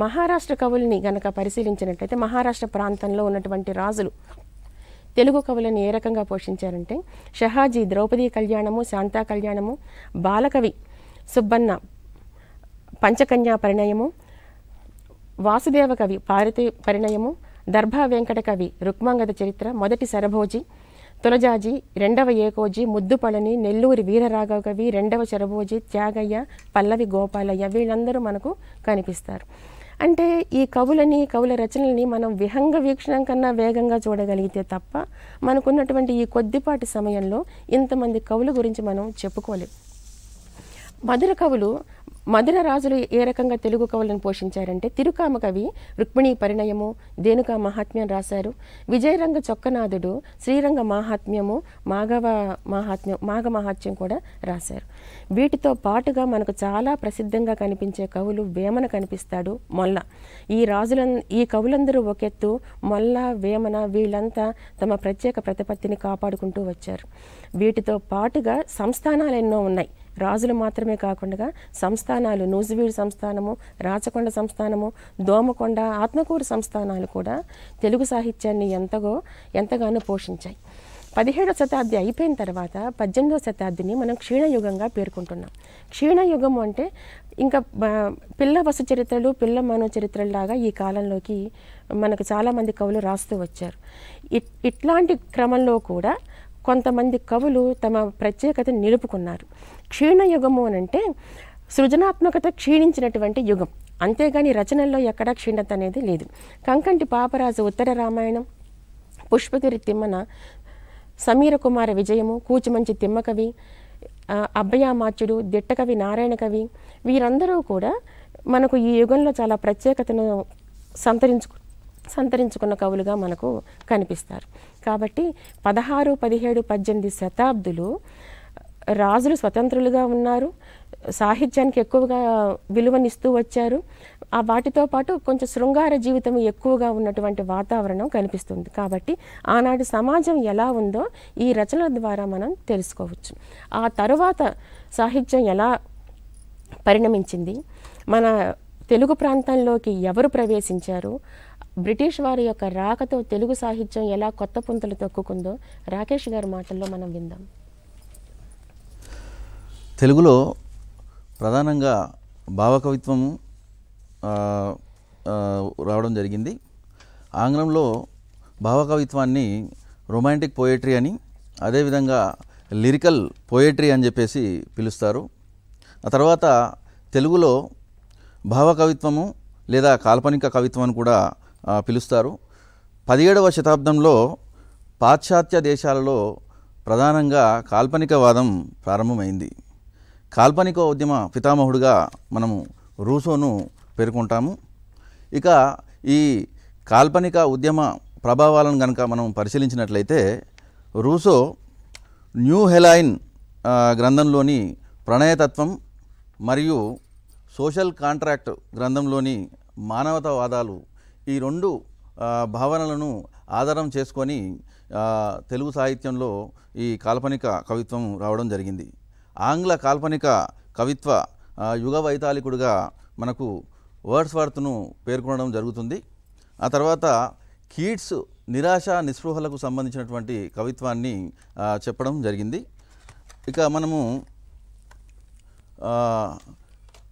మహారాష్ట్ర కవుల్ని గనక పరిశీలించినట్లయితే మహారాష్ట్ర ప్రాంతంలో ఉన్నటువంటి రాజులు తెలుగు కవులను ఏ రకంగా పోషించారంటే షహాజీ ద్రౌపది కళ్యాణము శాంతా కళ్యాణము బాలకవి సుబ్బన్న పంచకన్యా పరిణయము వాసుదేవ కవి పారితి పరిణయము దర్భా వెంకట కవి రుక్మాంగద చరిత్ర మొదటి శరభోజి తులజాజీ రెండవ ఏకోజి ముద్దుపళని నెల్లూరి వీరరాఘవ కవి రెండవ శరభోజి త్యాగయ్య పల్లవి గోపాలయ్య వీళ్ళందరూ మనకు కనిపిస్తారు అంటే ఈ కవులని కవుల రచనల్ని మనం విహంగ వీక్షణం కన్నా వేగంగా చూడగలిగితే తప్ప మనకున్నటువంటి ఈ కొద్దిపాటి సమయంలో ఇంతమంది కవుల గురించి మనం చెప్పుకోలేం మధుర కవులు మధుర రాజులు ఏ రకంగా తెలుగు కవులను పోషించారంటే తిరుకామ కవి రుక్మిణి పరిణయము దేనుక మహాత్మ్యం రాశారు విజయరంగ చొక్కనాథుడు శ్రీరంగ మహాత్మ్యము మాఘవ మహాత్మ్యం మాఘ మహాత్మ్యం కూడా రాశారు వీటితో పాటుగా మనకు చాలా ప్రసిద్ధంగా కనిపించే కవులు వేమన కనిపిస్తాడు మొల్ల ఈ రాజుల ఈ కవులందరూ ఒకెత్తు మొల్ల వేమన వీళ్ళంతా తమ ప్రత్యేక ప్రతిపత్తిని కాపాడుకుంటూ వచ్చారు వీటితో పాటుగా సంస్థానాలు ఎన్నో ఉన్నాయి రాజులు మాత్రమే కాకుండా సంస్థానాలు నూజివీడు సంస్థానము రాచకొండ సంస్థానము దోమకొండ ఆత్మకూరు సంస్థానాలు కూడా తెలుగు సాహిత్యాన్ని ఎంతగో ఎంతగానో పోషించాయి పదిహేడవ శతాబ్ది అయిపోయిన తర్వాత పద్దెనిమిదవ శతాబ్దిని మనం క్షీణయుగంగా పేర్కొంటున్నాం క్షీణయుగం అంటే ఇంకా పిల్ల వసు చరిత్రలు పిల్ల చరిత్రలు చరిత్రలాగా ఈ కాలంలోకి మనకు చాలామంది కవులు రాస్తూ వచ్చారు ఇట్లాంటి క్రమంలో కూడా కొంతమంది కవులు తమ ప్రత్యేకతను నిలుపుకున్నారు క్షీణయుగము అని అంటే సృజనాత్మకత క్షీణించినటువంటి యుగం అంతేగాని రచనల్లో ఎక్కడా క్షీణత అనేది లేదు కంకంటి పాపరాజు ఉత్తర రామాయణం పుష్పగిరి తిమ్మన సమీర కుమార విజయము కూచిమంచి తిమ్మకవి అబ్బయామాచ్యుడు దిట్టకవి నారాయణ కవి వీరందరూ కూడా మనకు ఈ యుగంలో చాలా ప్రత్యేకతను సంతరించుకు సంతరించుకున్న కవులుగా మనకు కనిపిస్తారు కాబట్టి పదహారు పదిహేడు పద్దెనిమిది శతాబ్దులు రాజులు స్వతంత్రులుగా ఉన్నారు సాహిత్యానికి ఎక్కువగా విలువనిస్తూ వచ్చారు ఆ వాటితో పాటు కొంచెం శృంగార జీవితం ఎక్కువగా ఉన్నటువంటి వాతావరణం కనిపిస్తుంది కాబట్టి ఆనాటి సమాజం ఎలా ఉందో ఈ రచనల ద్వారా మనం తెలుసుకోవచ్చు ఆ తరువాత సాహిత్యం ఎలా పరిణమించింది మన తెలుగు ప్రాంతంలోకి ఎవరు ప్రవేశించారు బ్రిటిష్ వారి యొక్క రాకతో తెలుగు సాహిత్యం ఎలా కొత్త పుంతలు తొక్కుకుందో రాకేష్ గారి మాటల్లో మనం విందాం తెలుగులో ప్రధానంగా భావకవిత్వము రావడం జరిగింది ఆంగ్లంలో భావకవిత్వాన్ని రొమాంటిక్ పోయట్రీ అని అదేవిధంగా లిరికల్ పోయట్రీ అని చెప్పేసి పిలుస్తారు ఆ తర్వాత తెలుగులో భావకవిత్వము లేదా కాల్పనిక కవిత్వం అని కూడా పిలుస్తారు పదిహేడవ శతాబ్దంలో పాశ్చాత్య దేశాలలో ప్రధానంగా కాల్పనికవాదం ప్రారంభమైంది కాల్పనిక ఉద్యమ పితామహుడుగా మనము రూసోను పేర్కొంటాము ఇక ఈ కాల్పనిక ఉద్యమ ప్రభావాలను కనుక మనం పరిశీలించినట్లయితే రూసో న్యూ హెలైన్ గ్రంథంలోని ప్రణయతత్వం మరియు సోషల్ కాంట్రాక్ట్ గ్రంథంలోని మానవతావాదాలు ఈ రెండు భావనలను ఆధారం చేసుకొని తెలుగు సాహిత్యంలో ఈ కాల్పనిక కవిత్వం రావడం జరిగింది ఆంగ్ల కాల్పనిక కవిత్వ యుగ మనకు వర్డ్స్ వర్త్ను పేర్కొనడం జరుగుతుంది ఆ తర్వాత కీట్స్ నిరాశ నిస్పృహలకు సంబంధించినటువంటి కవిత్వాన్ని చెప్పడం జరిగింది ఇక మనము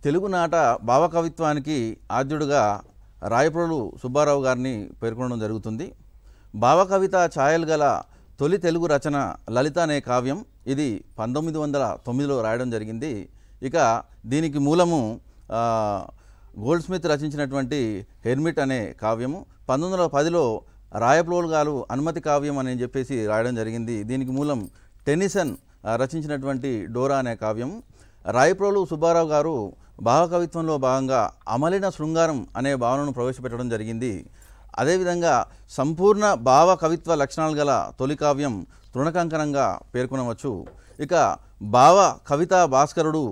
తెలుగునాట భావకవిత్వానికి ఆద్యుడుగా రాయప్రలు సుబ్బారావు గారిని పేర్కొనడం జరుగుతుంది భావకవిత ఛాయలు గల తొలి తెలుగు రచన లలిత అనే కావ్యం ఇది పంతొమ్మిది వందల తొమ్మిదిలో రాయడం జరిగింది ఇక దీనికి మూలము గోల్డ్ స్మిత్ రచించినటువంటి హెర్మిట్ అనే కావ్యము పంతొమ్మిది వందల పదిలో రాయప్లోల్ గారు అనుమతి కావ్యం అని చెప్పేసి రాయడం జరిగింది దీనికి మూలం టెనిసన్ రచించినటువంటి డోరా అనే కావ్యం రాయప్రోలు సుబ్బారావు గారు భావకవిత్వంలో భాగంగా అమలిన శృంగారం అనే భావనను ప్రవేశపెట్టడం జరిగింది అదేవిధంగా సంపూర్ణ భావ కవిత్వ లక్షణాలు గల తొలికావ్యం తృణకంకణంగా పేర్కొనవచ్చు ఇక భావ కవితా భాస్కరుడు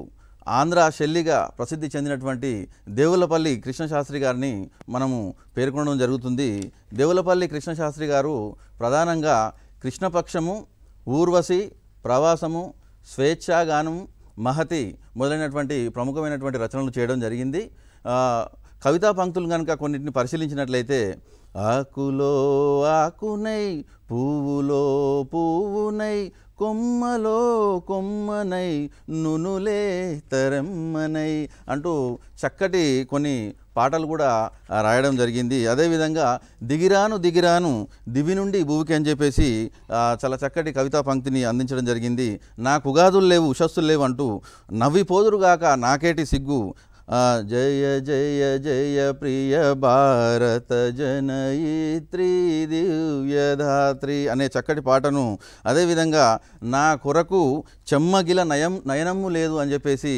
ఆంధ్ర శైలిగా ప్రసిద్ధి చెందినటువంటి దేవులపల్లి కృష్ణశాస్త్రి గారిని మనము పేర్కొనడం జరుగుతుంది దేవులపల్లి కృష్ణశాస్త్రి గారు ప్రధానంగా కృష్ణపక్షము ఊర్వశి ప్రవాసము స్వేచ్ఛాగానం మహతి మొదలైనటువంటి ప్రముఖమైనటువంటి రచనలు చేయడం జరిగింది కవితా పంక్తులు కనుక కొన్నిటిని పరిశీలించినట్లయితే ఆకులో ఆకునై పువ్వులో పువ్వునై కొమ్మలో కొమ్మనై నునులే తరమ్మనై అంటూ చక్కటి కొన్ని పాటలు కూడా రాయడం జరిగింది అదేవిధంగా దిగిరాను దిగిరాను దివి నుండి భూమికి అని చెప్పేసి చాలా చక్కటి కవితా పంక్తిని అందించడం జరిగింది నాకు ఉగాదులు లేవు ఉషస్సులు లేవు అంటూ నవ్వి పోదురుగాక నాకేటి సిగ్గు జయ జయ జయ ప్రియ భారత జనయిత్రి దివ్యధాత్రి అనే చక్కటి పాటను అదేవిధంగా నా కొరకు చెమ్మగిల నయం నయనము లేదు అని చెప్పేసి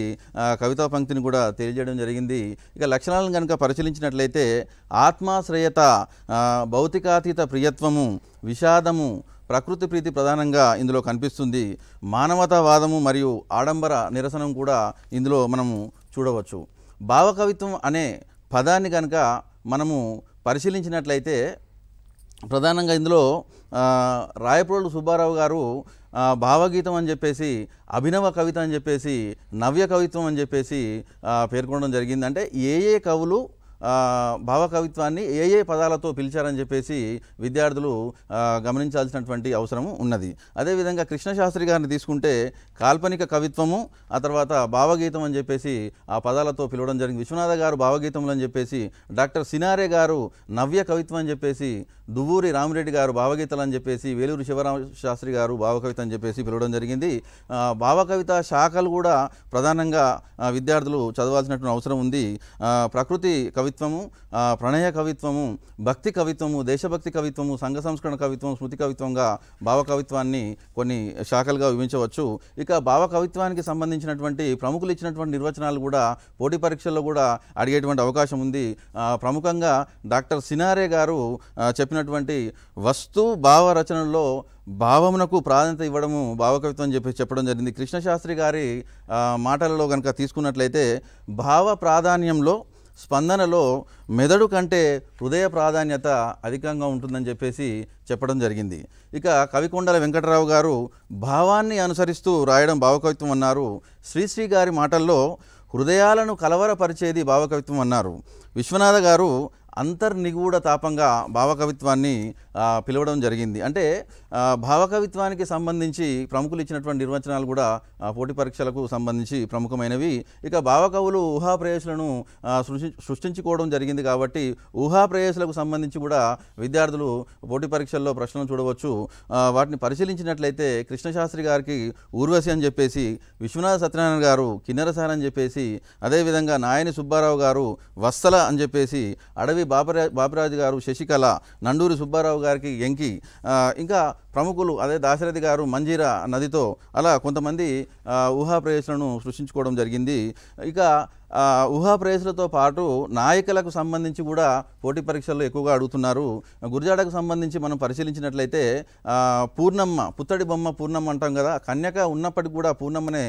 కవితా పంక్తిని కూడా తెలియజేయడం జరిగింది ఇక లక్షణాలను కనుక పరిశీలించినట్లయితే ఆత్మాశ్రయత భౌతికాతీత ప్రియత్వము విషాదము ప్రకృతి ప్రీతి ప్రధానంగా ఇందులో కనిపిస్తుంది మానవతావాదము మరియు ఆడంబర నిరసనం కూడా ఇందులో మనము చూడవచ్చు భావకవిత్వం అనే పదాన్ని కనుక మనము పరిశీలించినట్లయితే ప్రధానంగా ఇందులో రాయప్రోలు సుబ్బారావు గారు భావగీతం అని చెప్పేసి అభినవ కవిత అని చెప్పేసి నవ్య కవిత్వం అని చెప్పేసి పేర్కొనడం జరిగింది అంటే ఏ ఏ కవులు భావకవిత్వాన్ని ఏ ఏ పదాలతో పిలిచారని చెప్పేసి విద్యార్థులు గమనించాల్సినటువంటి అవసరము ఉన్నది అదేవిధంగా కృష్ణశాస్త్రి గారిని తీసుకుంటే కాల్పనిక కవిత్వము ఆ తర్వాత భావగీతం అని చెప్పేసి ఆ పదాలతో పిలవడం జరిగింది విశ్వనాథ గారు భావగీతములు అని చెప్పేసి డాక్టర్ సినారే గారు నవ్య కవిత్వం అని చెప్పేసి దువ్వూరి రామిరెడ్డి గారు భావగీతాలు అని చెప్పేసి వేలూరు శివరామ శాస్త్రి గారు భావకవిత అని చెప్పేసి పిలవడం జరిగింది భావకవిత శాఖలు కూడా ప్రధానంగా విద్యార్థులు చదవాల్సినటువంటి అవసరం ఉంది ప్రకృతి కవి కవిత్వము ప్రణయ కవిత్వము భక్తి కవిత్వము దేశభక్తి కవిత్వము సంఘ సంస్కరణ కవిత్వం స్మృతి కవిత్వంగా భావ కవిత్వాన్ని కొన్ని శాఖలుగా విభజించవచ్చు ఇక భావ కవిత్వానికి సంబంధించినటువంటి ప్రముఖులు ఇచ్చినటువంటి నిర్వచనాలు కూడా పోటీ పరీక్షల్లో కూడా అడిగేటువంటి అవకాశం ఉంది ప్రముఖంగా డాక్టర్ సినారే గారు చెప్పినటువంటి వస్తు భావ రచనల్లో భావమునకు ప్రాధాన్యత ఇవ్వడము భావకవిత్వం అని చెప్పి చెప్పడం జరిగింది కృష్ణశాస్త్రి గారి మాటలలో కనుక తీసుకున్నట్లయితే భావ ప్రాధాన్యంలో స్పందనలో మెదడు కంటే హృదయ ప్రాధాన్యత అధికంగా ఉంటుందని చెప్పేసి చెప్పడం జరిగింది ఇక కవికొండల వెంకటరావు గారు భావాన్ని అనుసరిస్తూ రాయడం భావకవిత్వం అన్నారు శ్రీశ్రీ గారి మాటల్లో హృదయాలను కలవరపరిచేది భావకవిత్వం అన్నారు విశ్వనాథ గారు అంతర్నిగూఢ తాపంగా భావకవిత్వాన్ని పిలవడం జరిగింది అంటే భావకవిత్వానికి సంబంధించి ప్రముఖులు ఇచ్చినటువంటి నిర్వచనాలు కూడా పోటీ పరీక్షలకు సంబంధించి ప్రముఖమైనవి ఇక భావకవులు ఊహా ఊహాప్రేయసులను సృష్టించుకోవడం జరిగింది కాబట్టి ఊహా ఊహాప్రేయసులకు సంబంధించి కూడా విద్యార్థులు పోటీ పరీక్షల్లో ప్రశ్నలు చూడవచ్చు వాటిని పరిశీలించినట్లయితే కృష్ణశాస్త్రి గారికి ఊర్వశి అని చెప్పేసి విశ్వనాథ సత్యనారాయణ గారు కిన్నెరసారని అని చెప్పేసి అదేవిధంగా నాయని సుబ్బారావు గారు వత్సల అని చెప్పేసి అడవి బాపరా బాపిరాజు గారు శశికళ నండూరి సుబ్బారావు గారికి ఎంకి ఇంకా ప్రముఖులు అదే దాశరథి గారు మంజీరా నదితో అలా కొంతమంది ఊహా ప్రవేశాలను సృష్టించుకోవడం జరిగింది ఇక ఊహా ప్రవేశాలతో పాటు నాయకులకు సంబంధించి కూడా పోటీ పరీక్షల్లో ఎక్కువగా అడుగుతున్నారు గురజాడకు సంబంధించి మనం పరిశీలించినట్లయితే పూర్ణమ్మ పుత్తడి బొమ్మ పూర్ణమ్మ అంటాం కదా కన్యక ఉన్నప్పటికీ కూడా పూర్ణమ్మనే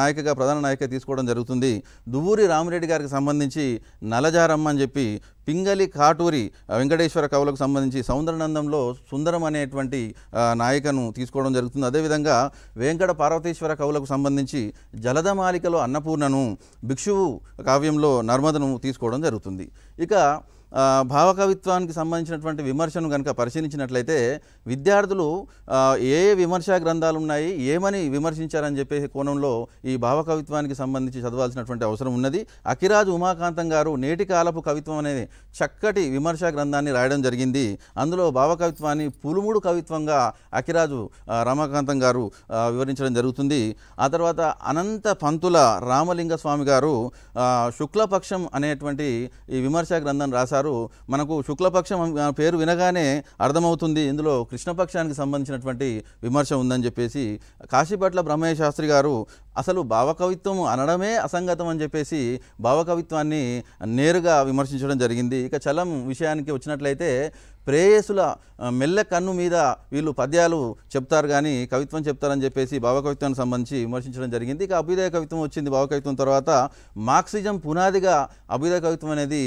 నాయకగా ప్రధాన నాయక తీసుకోవడం జరుగుతుంది దువ్వూరి రామిరెడ్డి గారికి సంబంధించి నలజారమ్మ అని చెప్పి పింగలి కాటూరి వెంకటేశ్వర కవులకు సంబంధించి సౌందరనందంలో సుందరం అనేటువంటి నాయకను తీసుకోవడం జరుగుతుంది అదేవిధంగా వెంకట పార్వతీశ్వర కవులకు సంబంధించి జలదమాలికలో అన్నపూర్ణను భిక్షువు కావ్యంలో నర్మదను తీసుకోవడం జరుగుతుంది ఇక భావకవిత్వానికి సంబంధించినటువంటి విమర్శను కనుక పరిశీలించినట్లయితే విద్యార్థులు ఏ విమర్శా గ్రంథాలు ఉన్నాయి ఏమని విమర్శించారని చెప్పే కోణంలో ఈ భావకవిత్వానికి సంబంధించి చదవాల్సినటువంటి అవసరం ఉన్నది అఖిరాజ్ ఉమాకాంతం గారు నేటి కాలపు కవిత్వం అనేది చక్కటి విమర్శ గ్రంథాన్ని రాయడం జరిగింది అందులో భావకవిత్వాన్ని పులుముడు కవిత్వంగా అఖిరాజు రమాకాంతం గారు వివరించడం జరుగుతుంది ఆ తర్వాత అనంత పంతుల రామలింగ స్వామి గారు శుక్లపక్షం అనేటువంటి ఈ విమర్శ గ్రంథం రాశారు గారు మనకు శుక్లపక్షం పేరు వినగానే అర్థమవుతుంది ఇందులో కృష్ణపక్షానికి సంబంధించినటువంటి విమర్శ ఉందని చెప్పేసి కాశీపట్ల బ్రహ్మయ్య శాస్త్రి గారు అసలు భావకవిత్వం అనడమే అసంగతం అని చెప్పేసి భావకవిత్వాన్ని నేరుగా విమర్శించడం జరిగింది ఇక చలం విషయానికి వచ్చినట్లయితే ప్రేయసుల మెల్ల కన్ను మీద వీళ్ళు పద్యాలు చెప్తారు కానీ కవిత్వం చెప్తారని చెప్పేసి భావకవిత్వానికి సంబంధించి విమర్శించడం జరిగింది ఇక అభ్యుదయ కవిత్వం వచ్చింది భావకవిత్వం తర్వాత మార్క్సిజం పునాదిగా అభ్యుదయ కవిత్వం అనేది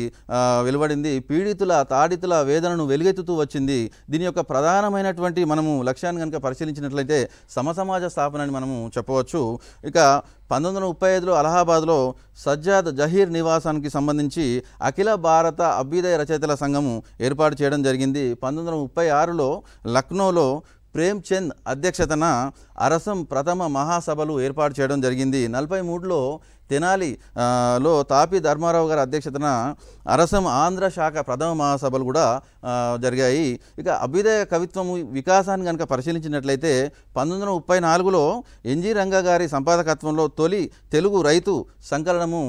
వెలువడింది పీడితుల తాడితుల వేదనను వెలుగెత్తుతూ వచ్చింది దీని యొక్క ప్రధానమైనటువంటి మనము లక్ష్యాన్ని కనుక పరిశీలించినట్లయితే సమసమాజ స్థాపన అని మనము చెప్పవచ్చు ఇక పత్రిక పంతొమ్మిది వందల ముప్పై ఐదులో అలహాబాద్లో సజ్జాద్ జహీర్ నివాసానికి సంబంధించి అఖిల భారత అభ్యుదయ రచయితల సంఘము ఏర్పాటు చేయడం జరిగింది పంతొమ్మిది వందల ముప్పై ఆరులో లక్నోలో ప్రేమ్చంద్ అధ్యక్షతన అరసం ప్రథమ మహాసభలు ఏర్పాటు చేయడం జరిగింది నలభై మూడులో తెనాలి లో తాపి ధర్మారావు గారి అధ్యక్షతన అరసం ఆంధ్ర శాఖ ప్రథమ మహాసభలు కూడా జరిగాయి ఇక అభ్యుదయ కవిత్వము వికాసాన్ని కనుక పరిశీలించినట్లయితే పంతొమ్మిది వందల ముప్పై నాలుగులో ఎన్జి రంగా గారి సంపాదకత్వంలో తొలి తెలుగు రైతు సంకలనము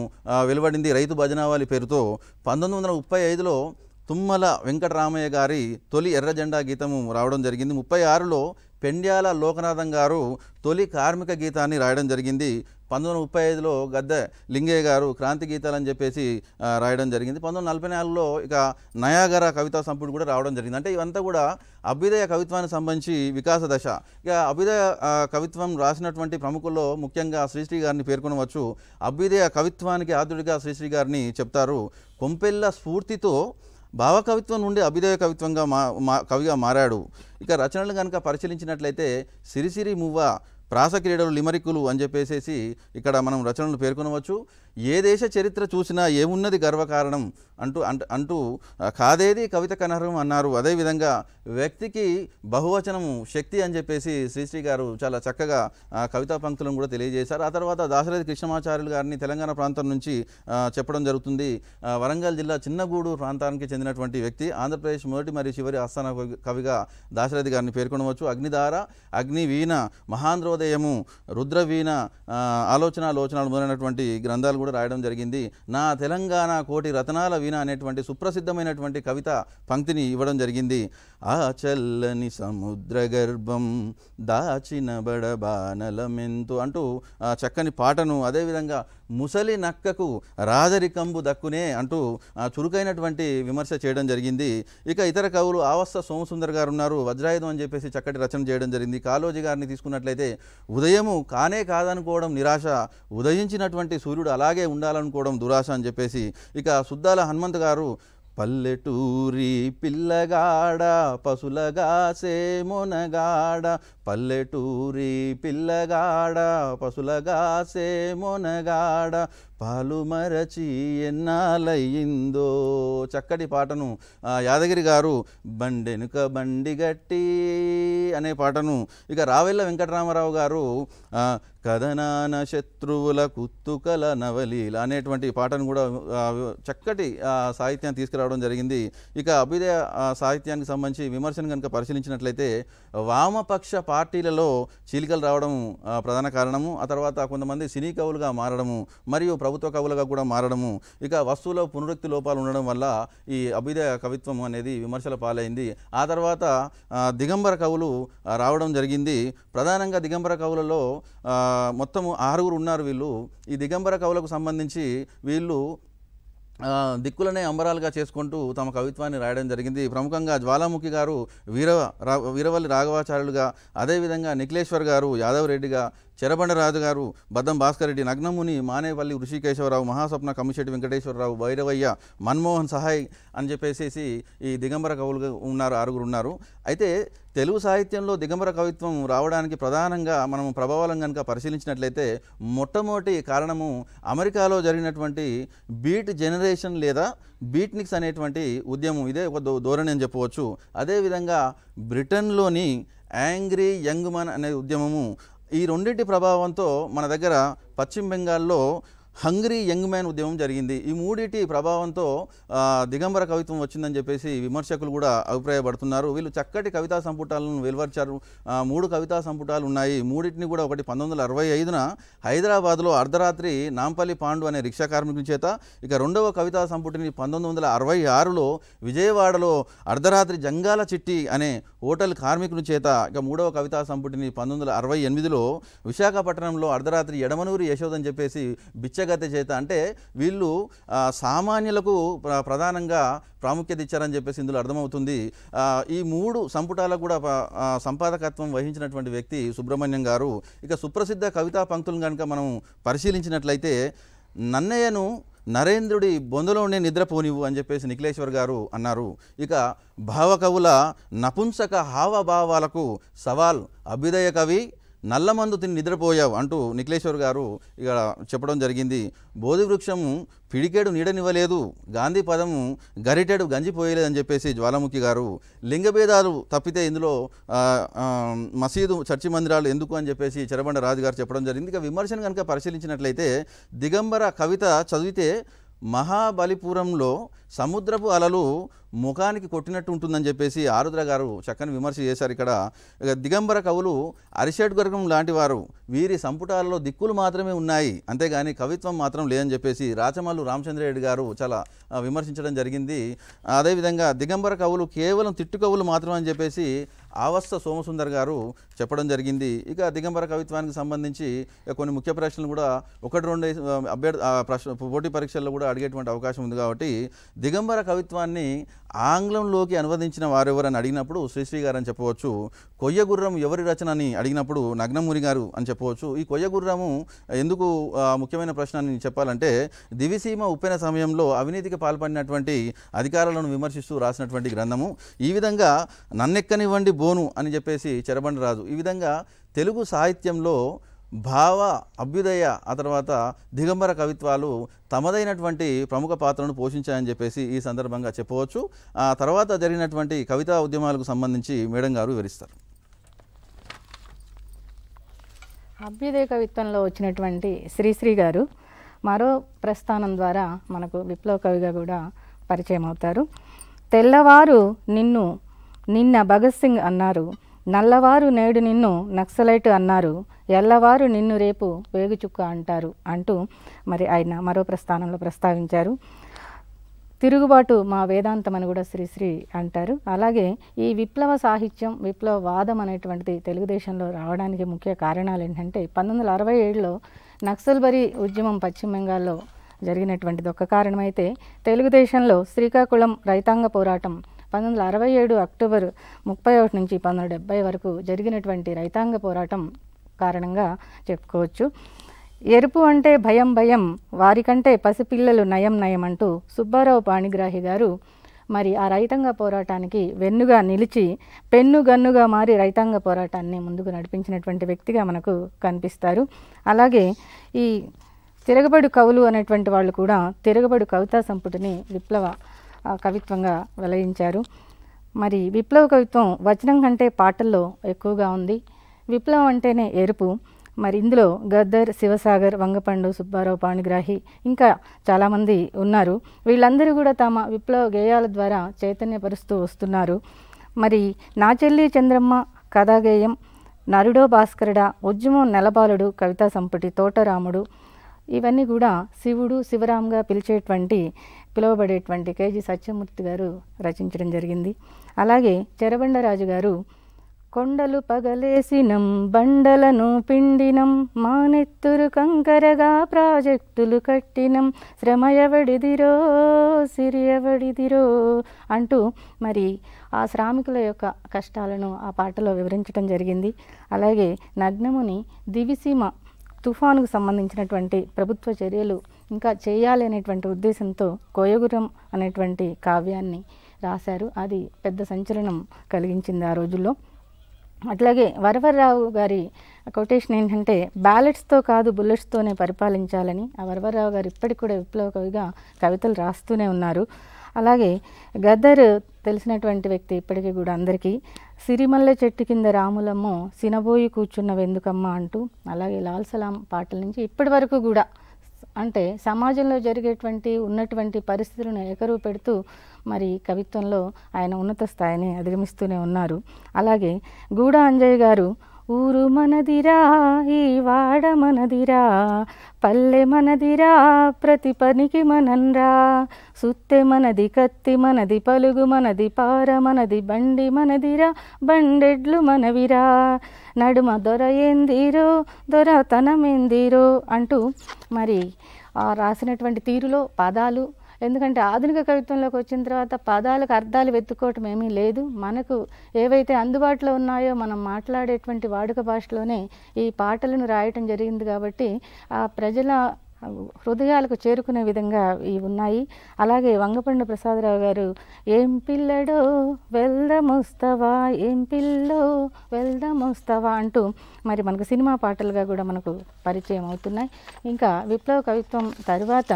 వెలువడింది రైతు భజనావళి పేరుతో పంతొమ్మిది వందల ముప్పై ఐదులో తుమ్మల వెంకటరామయ్య గారి తొలి ఎర్రజెండా గీతము రావడం జరిగింది ముప్పై ఆరులో పెండ్యాల లోకనాథం గారు తొలి కార్మిక గీతాన్ని రాయడం జరిగింది పంతొమ్మిది వందల ముప్పై ఐదులో గద్దె లింగయ్య గారు క్రాంతి గీతాలు అని చెప్పేసి రాయడం జరిగింది పంతొమ్మిది నలభై నాలుగులో ఇక నయాగర కవితా సంపుడు కూడా రావడం జరిగింది అంటే ఇవంతా కూడా అభ్యుదయ కవిత్వానికి సంబంధించి వికాస దశ ఇక అభ్యుదయ కవిత్వం రాసినటువంటి ప్రముఖుల్లో ముఖ్యంగా శ్రీశ్రీ గారిని పేర్కొనవచ్చు అభ్యుదయ కవిత్వానికి ఆదుడిగా శ్రీశ్రీ గారిని చెప్తారు కొంపెల్ల స్ఫూర్తితో భావకవిత్వం నుండి అభిదేవ కవిత్వంగా మా కవిగా మారాడు ఇక రచనలు కనుక పరిశీలించినట్లయితే సిరిసిరి మువ్వ ప్రాస క్రీడలు లిమరికులు అని చెప్పేసేసి ఇక్కడ మనం రచనలు పేర్కొనవచ్చు ఏ దేశ చరిత్ర చూసినా ఏమున్నది గర్వకారణం అంటూ అంటూ కాదేది కవిత కనర్హం అన్నారు అదేవిధంగా వ్యక్తికి బహువచనము శక్తి అని చెప్పేసి శ్రీశ్రీ గారు చాలా చక్కగా కవితా పంక్తులను కూడా తెలియజేశారు ఆ తర్వాత దాశరథి కృష్ణమాచార్యులు గారిని తెలంగాణ ప్రాంతం నుంచి చెప్పడం జరుగుతుంది వరంగల్ జిల్లా చిన్నగూడు ప్రాంతానికి చెందినటువంటి వ్యక్తి ఆంధ్రప్రదేశ్ మొదటి మరియు చివరి ఆస్థాన కవిగా దాశరథి గారిని పేర్కొనవచ్చు అగ్నిధార అగ్నివీణ మహాంధ్రోదయము రుద్రవీణ ఆలోచన లోచనాలు మొదలైనటువంటి గ్రంథాలు కూడా రాయడం జరిగింది నా తెలంగాణ కోటి రతనాల వీణ అనేటువంటి సుప్రసిద్ధమైనటువంటి కవిత పంక్తిని ఇవ్వడం జరిగింది ఆ చల్లని సముద్ర గర్భం దాచిన బడబానలమెంతు అంటూ చక్కని పాటను అదేవిధంగా ముసలి నక్కకు రాజరికంబు దక్కునే అంటూ చురుకైనటువంటి విమర్శ చేయడం జరిగింది ఇక ఇతర కవులు ఆవస్థ సోమసుందర్ గారు ఉన్నారు వజ్రాయుధం అని చెప్పేసి చక్కటి రచన చేయడం జరిగింది కాలోజీ గారిని తీసుకున్నట్లయితే ఉదయము కానే కాదనుకోవడం నిరాశ ఉదయించినటువంటి సూర్యుడు అలాగే అలాగే ఉండాలనుకోవడం దురాశ అని చెప్పేసి ఇక సుద్దాల హనుమంత్ గారు పల్లెటూరి పిల్లగాడ పశులగాసే మొనగాడ పల్లెటూరి పిల్లగాడ పశులగాసే మొనగాడ పాలు మరచి ఎన్నాలయ్యిందో చక్కటి పాటను యాదగిరి గారు బండెనుక బండి గట్టి అనే పాటను ఇక రావెల్ల వెంకటరామారావు గారు కథనాన శత్రువుల కుత్తుకల నవలీల అనేటువంటి పాటను కూడా చక్కటి సాహిత్యాన్ని తీసుకురావడం జరిగింది ఇక అభ్యుదయ సాహిత్యానికి సంబంధించి విమర్శను కనుక పరిశీలించినట్లయితే వామపక్ష పార్టీలలో చీలికలు రావడం ప్రధాన కారణము ఆ తర్వాత కొంతమంది సినీ కవులుగా మారడము మరియు ప్రభుత్వ కవులుగా కూడా మారడము ఇక వస్తువులో పునరుక్తి లోపాలు ఉండడం వల్ల ఈ అభ్యుదయ కవిత్వం అనేది విమర్శల పాలైంది ఆ తర్వాత దిగంబర కవులు రావడం జరిగింది ప్రధానంగా దిగంబర కవులలో మొత్తము ఆరుగురు ఉన్నారు వీళ్ళు ఈ దిగంబర కవులకు సంబంధించి వీళ్ళు దిక్కులనే అంబరాలుగా చేసుకుంటూ తమ కవిత్వాన్ని రాయడం జరిగింది ప్రముఖంగా జ్వాలాముఖి గారు వీర వీరవల్లి రాఘవాచార్యులుగా అదేవిధంగా నిఖిలేశ్వర్ గారు యాదవరెడ్డిగా చెరబండరాజు గారు బద్దం భాస్కర్ రెడ్డి నగ్నముని మానేపల్లి ఋషికేశ్వరరావు మహాస్వప్న కమిషెట్టి వెంకటేశ్వరరావు భైరవయ్య మన్మోహన్ సహాయ్ అని చెప్పేసి ఈ దిగంబర కవులుగా ఉన్నారు ఆరుగురు ఉన్నారు అయితే తెలుగు సాహిత్యంలో దిగంబర కవిత్వం రావడానికి ప్రధానంగా మనం ప్రభావాలను కనుక పరిశీలించినట్లయితే మొట్టమొదటి కారణము అమెరికాలో జరిగినటువంటి బీట్ జనరేషన్ లేదా బీట్నిక్స్ అనేటువంటి ఉద్యమం ఇదే ఒక ధోరణి అని చెప్పవచ్చు అదేవిధంగా బ్రిటన్లోని యాంగ్రీ యంగ్ మన్ అనే ఉద్యమము ఈ రెండింటి ప్రభావంతో మన దగ్గర పశ్చిమ బెంగాల్లో హంగ్రీ యంగ్ మ్యాన్ ఉద్యమం జరిగింది ఈ మూడిటి ప్రభావంతో దిగంబర కవిత్వం వచ్చిందని చెప్పేసి విమర్శకులు కూడా అభిప్రాయపడుతున్నారు వీళ్ళు చక్కటి కవితా సంపుటాలను వెలువరిచారు మూడు కవితా సంపుటాలు ఉన్నాయి మూడింటిని కూడా ఒకటి పంతొమ్మిది వందల అరవై ఐదున హైదరాబాద్లో అర్ధరాత్రి నాంపల్లి పాండు అనే రిక్షా కార్మికుల చేత ఇక రెండవ కవితా సంపుటిని పంతొమ్మిది వందల అరవై ఆరులో విజయవాడలో అర్ధరాత్రి జంగాల చిట్టి అనే హోటల్ కార్మికుల చేత ఇక మూడవ కవితా సంపుటిని పంతొమ్మిది వందల అరవై ఎనిమిదిలో విశాఖపట్నంలో అర్ధరాత్రి ఎడమనూరి యశోదని చెప్పేసి బిచ్చ అంతర్గత చేత అంటే వీళ్ళు సామాన్యులకు ప్రధానంగా ప్రాముఖ్యత ఇచ్చారని చెప్పేసి ఇందులో అర్థమవుతుంది ఈ మూడు సంపుటాలకు కూడా సంపాదకత్వం వహించినటువంటి వ్యక్తి సుబ్రహ్మణ్యం గారు ఇక సుప్రసిద్ధ కవితా పంక్తులను కనుక మనం పరిశీలించినట్లయితే నన్నయ్యను నరేంద్రుడి బొందలోనే నిద్రపోనివు అని చెప్పేసి నిఖిలేశ్వర్ గారు అన్నారు ఇక భావకవుల నపుంసక హావభావాలకు సవాల్ అభ్యుదయ కవి నల్లమందు తిని నిద్రపోయావు అంటూ నిఖిలేశ్వర్ గారు ఇక చెప్పడం జరిగింది బోధి వృక్షము పిడికేడు నీడనివ్వలేదు గాంధీ పదము గరిటెడు గంజిపోయలేదని చెప్పేసి జ్వాలాముఖి గారు లింగభేదాలు తప్పితే ఇందులో మసీదు చర్చి మందిరాలు ఎందుకు అని చెప్పేసి చెరబండ రాజు గారు చెప్పడం జరిగింది ఇక విమర్శను కనుక పరిశీలించినట్లయితే దిగంబర కవిత చదివితే మహాబలిపురంలో సముద్రపు అలలు ముఖానికి కొట్టినట్టు ఉంటుందని చెప్పేసి ఆరుద్ర గారు చక్కని విమర్శ చేశారు ఇక్కడ దిగంబర కవులు అరిషడ్వర్గం లాంటి వారు వీరి సంపుటాలలో దిక్కులు మాత్రమే ఉన్నాయి అంతేగాని కవిత్వం మాత్రం లేదని చెప్పేసి రాచమల్లు రామచంద్రరెడ్డి గారు చాలా విమర్శించడం జరిగింది అదేవిధంగా దిగంబర కవులు కేవలం తిట్టు కవులు మాత్రమే అని చెప్పేసి ఆవస్థ సోమసుందర్ గారు చెప్పడం జరిగింది ఇక దిగంబర కవిత్వానికి సంబంధించి కొన్ని ముఖ్య ప్రశ్నలు కూడా ఒకటి రెండు అభ్యర్థి ప్రశ్న పోటీ పరీక్షల్లో కూడా అడిగేటువంటి అవకాశం ఉంది కాబట్టి దిగంబర కవిత్వాన్ని ఆంగ్లంలోకి అనువదించిన వారెవరని అడిగినప్పుడు శ్రీశ్రీ గారు అని చెప్పవచ్చు కొయ్యగుర్రం ఎవరి రచన అని అడిగినప్పుడు నగ్నమురి గారు అని చెప్పవచ్చు ఈ కొయ్యగుర్రము ఎందుకు ముఖ్యమైన ప్రశ్న అని చెప్పాలంటే దివిసీమ ఉప్పెన సమయంలో అవినీతికి పాల్పడినటువంటి అధికారులను విమర్శిస్తూ రాసినటువంటి గ్రంథము ఈ విధంగా నన్నెక్కనివ్వండి బోను అని చెప్పేసి చెరబండరాజు ఈ విధంగా తెలుగు సాహిత్యంలో భావ అభ్యుదయ ఆ తర్వాత దిగంబర కవిత్వాలు తమదైనటువంటి ప్రముఖ పాత్రను పోషించాయని చెప్పేసి ఈ సందర్భంగా చెప్పవచ్చు ఆ తర్వాత జరిగినటువంటి కవితా ఉద్యమాలకు సంబంధించి మేడం గారు వివరిస్తారు అభ్యుదయ కవిత్వంలో వచ్చినటువంటి శ్రీశ్రీ గారు మరో ప్రస్థానం ద్వారా మనకు విప్లవ కవిగా కూడా పరిచయం అవుతారు తెల్లవారు నిన్ను నిన్న భగత్ సింగ్ అన్నారు నల్లవారు నేడు నిన్ను నక్సలైట్ అన్నారు ఎల్లవారు నిన్ను రేపు వేగుచుక్క అంటారు అంటూ మరి ఆయన మరో ప్రస్థానంలో ప్రస్తావించారు తిరుగుబాటు మా వేదాంతం అని కూడా శ్రీశ్రీ అంటారు అలాగే ఈ విప్లవ సాహిత్యం విప్లవ వాదం అనేటువంటిది తెలుగుదేశంలో రావడానికి ముఖ్య కారణాలు ఏంటంటే పంతొమ్మిది వందల అరవై ఏడులో నక్సల్బరీ ఉద్యమం పశ్చిమ బెంగాల్లో జరిగినటువంటిది ఒక కారణమైతే తెలుగుదేశంలో శ్రీకాకుళం రైతాంగ పోరాటం పంతొమ్మిది వందల అరవై ఏడు అక్టోబర్ ముప్పై ఒకటి నుంచి పంతొమ్మిది డెబ్బై వరకు జరిగినటువంటి రైతాంగ పోరాటం కారణంగా చెప్పుకోవచ్చు ఎరుపు అంటే భయం భయం వారికంటే పసిపిల్లలు నయం నయం అంటూ సుబ్బారావు పాణిగ్రాహి గారు మరి ఆ రైతాంగ పోరాటానికి వెన్నుగా నిలిచి పెన్ను గన్నుగా మారి రైతాంగ పోరాటాన్ని ముందుకు నడిపించినటువంటి వ్యక్తిగా మనకు కనిపిస్తారు అలాగే ఈ తిరగబడు కవులు అనేటువంటి వాళ్ళు కూడా తిరగబడు కవితా సంపుటిని విప్లవ కవిత్వంగా వెలయించారు మరి విప్లవ కవిత్వం వచనం కంటే పాటల్లో ఎక్కువగా ఉంది విప్లవం అంటేనే ఎరుపు మరి ఇందులో గద్దర్ శివసాగర్ వంగపండు సుబ్బారావు పాణిగ్రాహి ఇంకా చాలామంది ఉన్నారు వీళ్ళందరూ కూడా తమ విప్లవ గేయాల ద్వారా చైతన్యపరుస్తూ వస్తున్నారు మరి నాచెల్లి చంద్రమ్మ కథాగేయం నరుడో భాస్కరుడ ఉద్యమం నెలబాలుడు కవితా సంపుటి తోటరాముడు ఇవన్నీ కూడా శివుడు శివరాంగా పిలిచేటువంటి పిలువబడేటువంటి కేజీ సత్యమూర్తి గారు రచించడం జరిగింది అలాగే చెరబండరాజు గారు కొండలు పగలేసినం బండలను పిండినం మానెత్తురు కంకరగా ప్రాజెక్టులు కట్టినం శ్రమ ఎవడిదిరో సిరి ఎవడిదిరో అంటూ మరి ఆ శ్రామికుల యొక్క కష్టాలను ఆ పాటలో వివరించడం జరిగింది అలాగే నగ్నముని దివిసీమ తుఫానుకు సంబంధించినటువంటి ప్రభుత్వ చర్యలు ఇంకా చేయాలి అనేటువంటి ఉద్దేశంతో కోయగురం అనేటువంటి కావ్యాన్ని రాశారు అది పెద్ద సంచలనం కలిగించింది ఆ రోజుల్లో అట్లాగే వరవరరావు గారి కొటేషన్ ఏంటంటే బ్యాలెట్స్తో కాదు బుల్లెట్స్తోనే పరిపాలించాలని ఆ వరవరరావు గారు ఇప్పటికి కూడా విప్లవ కవిగా కవితలు రాస్తూనే ఉన్నారు అలాగే గద్దర్ తెలిసినటువంటి వ్యక్తి ఇప్పటికీ కూడా అందరికీ సిరిమల్లె చెట్టు కింద రాములమ్మ సినబోయి కూర్చున్న వెందుకమ్మ అంటూ అలాగే లాల్ సలాం పాటల నుంచి ఇప్పటి వరకు కూడా అంటే సమాజంలో జరిగేటువంటి ఉన్నటువంటి పరిస్థితులను ఎకరువు పెడుతూ మరి కవిత్వంలో ఆయన ఉన్నత స్థాయిని అధిగమిస్తూనే ఉన్నారు అలాగే గూడ అంజయ్ గారు ఊరు మనదిరా ఈ వాడ మనదిరా పల్లె మనదిరా ప్రతి పనికి మనన్రా సుత్తె మనది కత్తి మనది పలుగు మనది పార మనది బండి మనదిరా బండెడ్లు మనవిరా నడుమ దొర ఏందిరో దొరతనమేందిరో అంటూ మరి రాసినటువంటి తీరులో పదాలు ఎందుకంటే ఆధునిక కవిత్వంలోకి వచ్చిన తర్వాత పదాలకు అర్థాలు వెతుక్కోవటం ఏమీ లేదు మనకు ఏవైతే అందుబాటులో ఉన్నాయో మనం మాట్లాడేటువంటి వాడుక భాషలోనే ఈ పాటలను రాయటం జరిగింది కాబట్టి ఆ ప్రజల హృదయాలకు చేరుకునే విధంగా ఇవి ఉన్నాయి అలాగే వంగపండు ప్రసాదరావు గారు ఏం పిల్లడో వెళ్దమోస్తవా ఏం పిల్లో వెళ్దమోస్తవా అంటూ మరి మనకు సినిమా పాటలుగా కూడా మనకు పరిచయం అవుతున్నాయి ఇంకా విప్లవ కవిత్వం తరువాత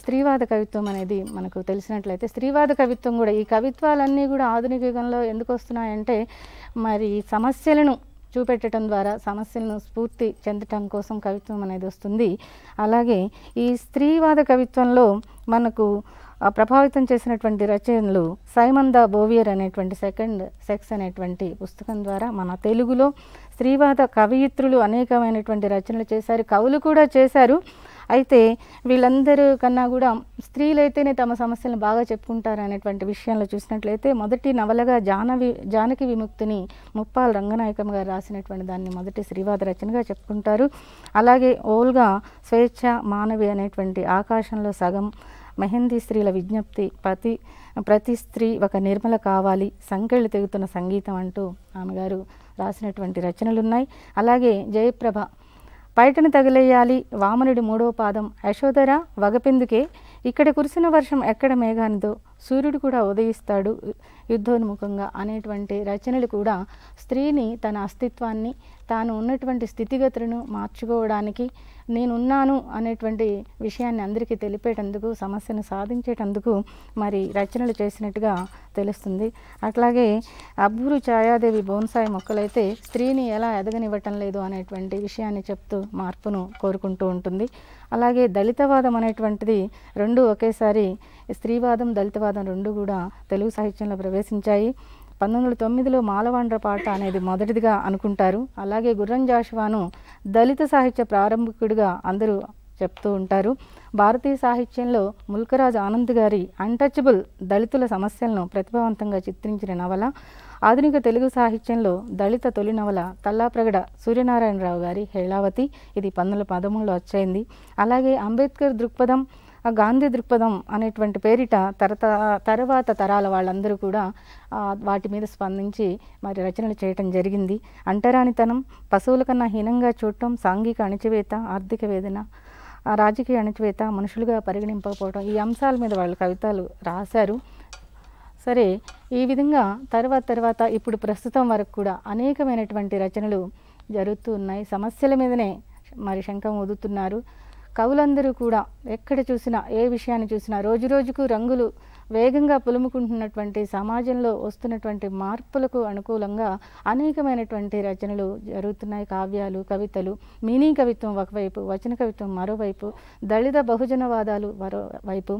స్త్రీవాద కవిత్వం అనేది మనకు తెలిసినట్లయితే స్త్రీవాద కవిత్వం కూడా ఈ కవిత్వాలన్నీ కూడా ఆధునిక యుగంలో ఎందుకు వస్తున్నాయంటే మరి సమస్యలను చూపెట్టడం ద్వారా సమస్యలను స్ఫూర్తి చెందటం కోసం కవిత్వం అనేది వస్తుంది అలాగే ఈ స్త్రీవాద కవిత్వంలో మనకు ప్రభావితం చేసినటువంటి రచనలు సైమంద బోవియర్ అనేటువంటి సెకండ్ సెక్స్ అనేటువంటి పుస్తకం ద్వారా మన తెలుగులో స్త్రీవాద కవయిత్రులు అనేకమైనటువంటి రచనలు చేశారు కవులు కూడా చేశారు అయితే వీళ్ళందరూ కన్నా కూడా స్త్రీలైతేనే తమ సమస్యలను బాగా చెప్పుకుంటారు అనేటువంటి విషయంలో చూసినట్లయితే మొదటి నవలగా జానవి జానకి విముక్తిని ముప్పాల రంగనాయకం గారు రాసినటువంటి దాన్ని మొదటి శ్రీవాద రచనగా చెప్పుకుంటారు అలాగే ఓల్గా స్వేచ్ఛ మానవి అనేటువంటి ఆకాశంలో సగం మెహందీ స్త్రీల విజ్ఞప్తి ప్రతి ప్రతి స్త్రీ ఒక నిర్మల కావాలి సంఖ్యలు తెగుతున్న సంగీతం అంటూ ఆమె గారు రాసినటువంటి రచనలు ఉన్నాయి అలాగే జయప్రభ పైటను తగిలేయాలి వామనుడి మూడో పాదం యశోధర వగపెందుకే ఇక్కడ కురిసిన వర్షం ఎక్కడ మేఘానిదో సూర్యుడు కూడా ఉదయిస్తాడు యుద్ధోన్ముఖంగా అనేటువంటి రచనలు కూడా స్త్రీని తన అస్తిత్వాన్ని తాను ఉన్నటువంటి స్థితిగతులను మార్చుకోవడానికి నేనున్నాను అనేటువంటి విషయాన్ని అందరికీ తెలిపేటందుకు సమస్యను సాధించేటందుకు మరి రచనలు చేసినట్టుగా తెలుస్తుంది అట్లాగే అబ్బూరు ఛాయాదేవి బోన్సాయి మొక్కలైతే స్త్రీని ఎలా ఎదగనివ్వటం లేదు అనేటువంటి విషయాన్ని చెప్తూ మార్పును కోరుకుంటూ ఉంటుంది అలాగే దళితవాదం అనేటువంటిది రెండు ఒకేసారి స్త్రీవాదం దళితవాదం రెండు కూడా తెలుగు సాహిత్యంలో ప్రవేశించాయి పంతొమ్మిది వందల తొమ్మిదిలో మాలవాండ్ర పాట అనేది మొదటిదిగా అనుకుంటారు అలాగే గుర్రం జాషువాను దళిత సాహిత్య ప్రారంభికుడిగా అందరూ చెప్తూ ఉంటారు భారతీయ సాహిత్యంలో ముల్కరాజ్ ఆనంద్ గారి అన్టచబుల్ దళితుల సమస్యలను ప్రతిభావంతంగా చిత్రించిన నవల ఆధునిక తెలుగు సాహిత్యంలో దళిత తొలి నవల తల్లాప్రగడ సూర్యనారాయణరావు గారి హేళావతి ఇది పంతొమ్మిది పదమూడులో వచ్చింది అలాగే అంబేద్కర్ దృక్పథం గాంధీ దృక్పథం అనేటువంటి పేరిట తరత తర్వాత తరాల వాళ్ళందరూ కూడా వాటి మీద స్పందించి మరి రచనలు చేయటం జరిగింది అంటరానితనం పశువుల కన్నా హీనంగా చూడటం సాంఘిక అణచివేత ఆర్థిక వేదన రాజకీయ అణచివేత మనుషులుగా పరిగణింపకపోవడం ఈ అంశాల మీద వాళ్ళు కవితలు రాశారు సరే ఈ విధంగా తర్వాత తర్వాత ఇప్పుడు ప్రస్తుతం వరకు కూడా అనేకమైనటువంటి రచనలు జరుగుతూ ఉన్నాయి సమస్యల మీదనే మరి శంఖం వదుతున్నారు కవులందరూ కూడా ఎక్కడ చూసినా ఏ విషయాన్ని చూసినా రోజు రోజుకు రంగులు వేగంగా పులుముకుంటున్నటువంటి సమాజంలో వస్తున్నటువంటి మార్పులకు అనుకూలంగా అనేకమైనటువంటి రచనలు జరుగుతున్నాయి కావ్యాలు కవితలు మినీ కవిత్వం ఒకవైపు వచన కవిత్వం మరోవైపు దళిత బహుజనవాదాలు మరోవైపు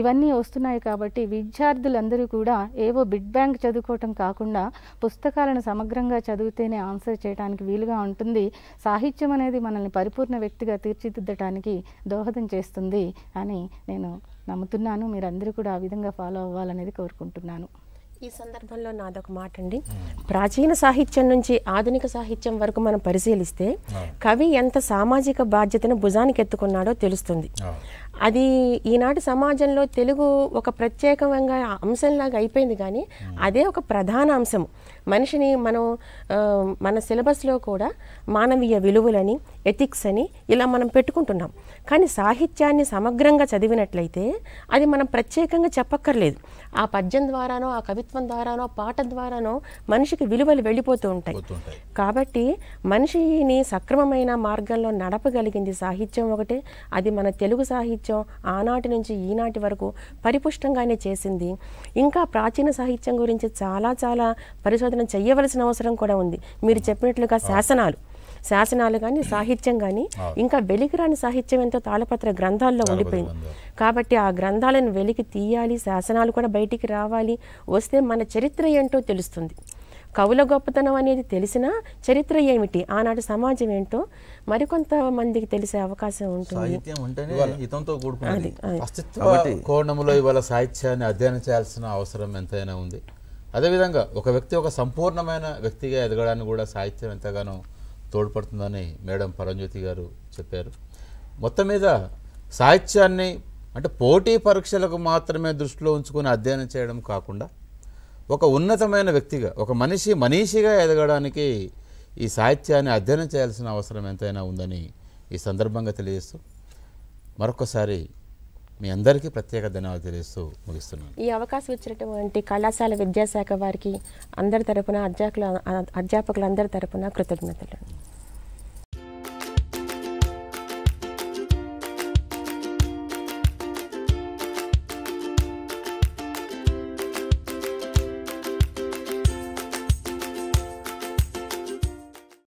ఇవన్నీ వస్తున్నాయి కాబట్టి విద్యార్థులందరూ కూడా ఏవో బిడ్ బ్యాంక్ చదువుకోవటం కాకుండా పుస్తకాలను సమగ్రంగా చదివితేనే ఆన్సర్ చేయడానికి వీలుగా ఉంటుంది సాహిత్యం అనేది మనల్ని పరిపూర్ణ వ్యక్తిగా తీర్చిదిద్దటానికి దోహదం చేస్తుంది అని నేను నమ్ముతున్నాను మీరందరూ కూడా ఆ విధంగా ఫాలో అవ్వాలనేది కోరుకుంటున్నాను ఈ సందర్భంలో నాదొక మాట అండి ప్రాచీన సాహిత్యం నుంచి ఆధునిక సాహిత్యం వరకు మనం పరిశీలిస్తే కవి ఎంత సామాజిక బాధ్యతను భుజానికి ఎత్తుకున్నాడో తెలుస్తుంది అది ఈనాటి సమాజంలో తెలుగు ఒక ప్రత్యేకంగా అంశంలాగా అయిపోయింది కానీ అదే ఒక ప్రధాన అంశం మనిషిని మనం మన సిలబస్లో కూడా మానవీయ విలువలని ఎథిక్స్ అని ఇలా మనం పెట్టుకుంటున్నాం కానీ సాహిత్యాన్ని సమగ్రంగా చదివినట్లయితే అది మనం ప్రత్యేకంగా చెప్పక్కర్లేదు ఆ పద్యం ద్వారానో ఆ కవిత్వం ద్వారానో పాట ద్వారానో మనిషికి విలువలు వెళ్ళిపోతూ ఉంటాయి కాబట్టి మనిషిని సక్రమమైన మార్గంలో నడపగలిగింది సాహిత్యం ఒకటే అది మన తెలుగు సాహిత్యం ఆనాటి నుంచి ఈనాటి వరకు పరిపుష్టంగానే చేసింది ఇంకా ప్రాచీన సాహిత్యం గురించి చాలా చాలా పరిశోధన పరిశోధన చేయవలసిన అవసరం కూడా ఉంది మీరు చెప్పినట్లుగా శాసనాలు శాసనాలు కానీ సాహిత్యం కానీ ఇంకా వెలికిరాని సాహిత్యం ఎంతో తాళపత్ర గ్రంథాల్లో ఉండిపోయింది కాబట్టి ఆ గ్రంథాలను వెలికి తీయాలి శాసనాలు కూడా బయటికి రావాలి వస్తే మన చరిత్ర ఏంటో తెలుస్తుంది కవుల గొప్పతనం అనేది తెలిసినా చరిత్ర ఏమిటి ఆనాడు సమాజం ఏంటో మరికొంత మందికి తెలిసే అవకాశం ఉంటుంది సాహిత్యాన్ని అధ్యయనం చేయాల్సిన అవసరం ఎంతైనా ఉంది అదేవిధంగా ఒక వ్యక్తి ఒక సంపూర్ణమైన వ్యక్తిగా ఎదగడానికి కూడా సాహిత్యం ఎంతగానో తోడ్పడుతుందని మేడం పరంజ్యోతి గారు చెప్పారు మొత్తం మీద సాహిత్యాన్ని అంటే పోటీ పరీక్షలకు మాత్రమే దృష్టిలో ఉంచుకొని అధ్యయనం చేయడం కాకుండా ఒక ఉన్నతమైన వ్యక్తిగా ఒక మనిషి మనీషిగా ఎదగడానికి ఈ సాహిత్యాన్ని అధ్యయనం చేయాల్సిన అవసరం ఎంతైనా ఉందని ఈ సందర్భంగా తెలియజేస్తూ మరొకసారి మీ అందరికీ ప్రత్యేక ధన్యవాదాలు తెలియస్తూ ముగిస్తున్నాను ఈ అవకాశం ఇచ్చినటువంటి కళాశాల విద్యాశాఖ వారికి అందరి తరపున అధ్యాపకులు అధ్యాపకులందరి తరపున కృతజ్ఞతలు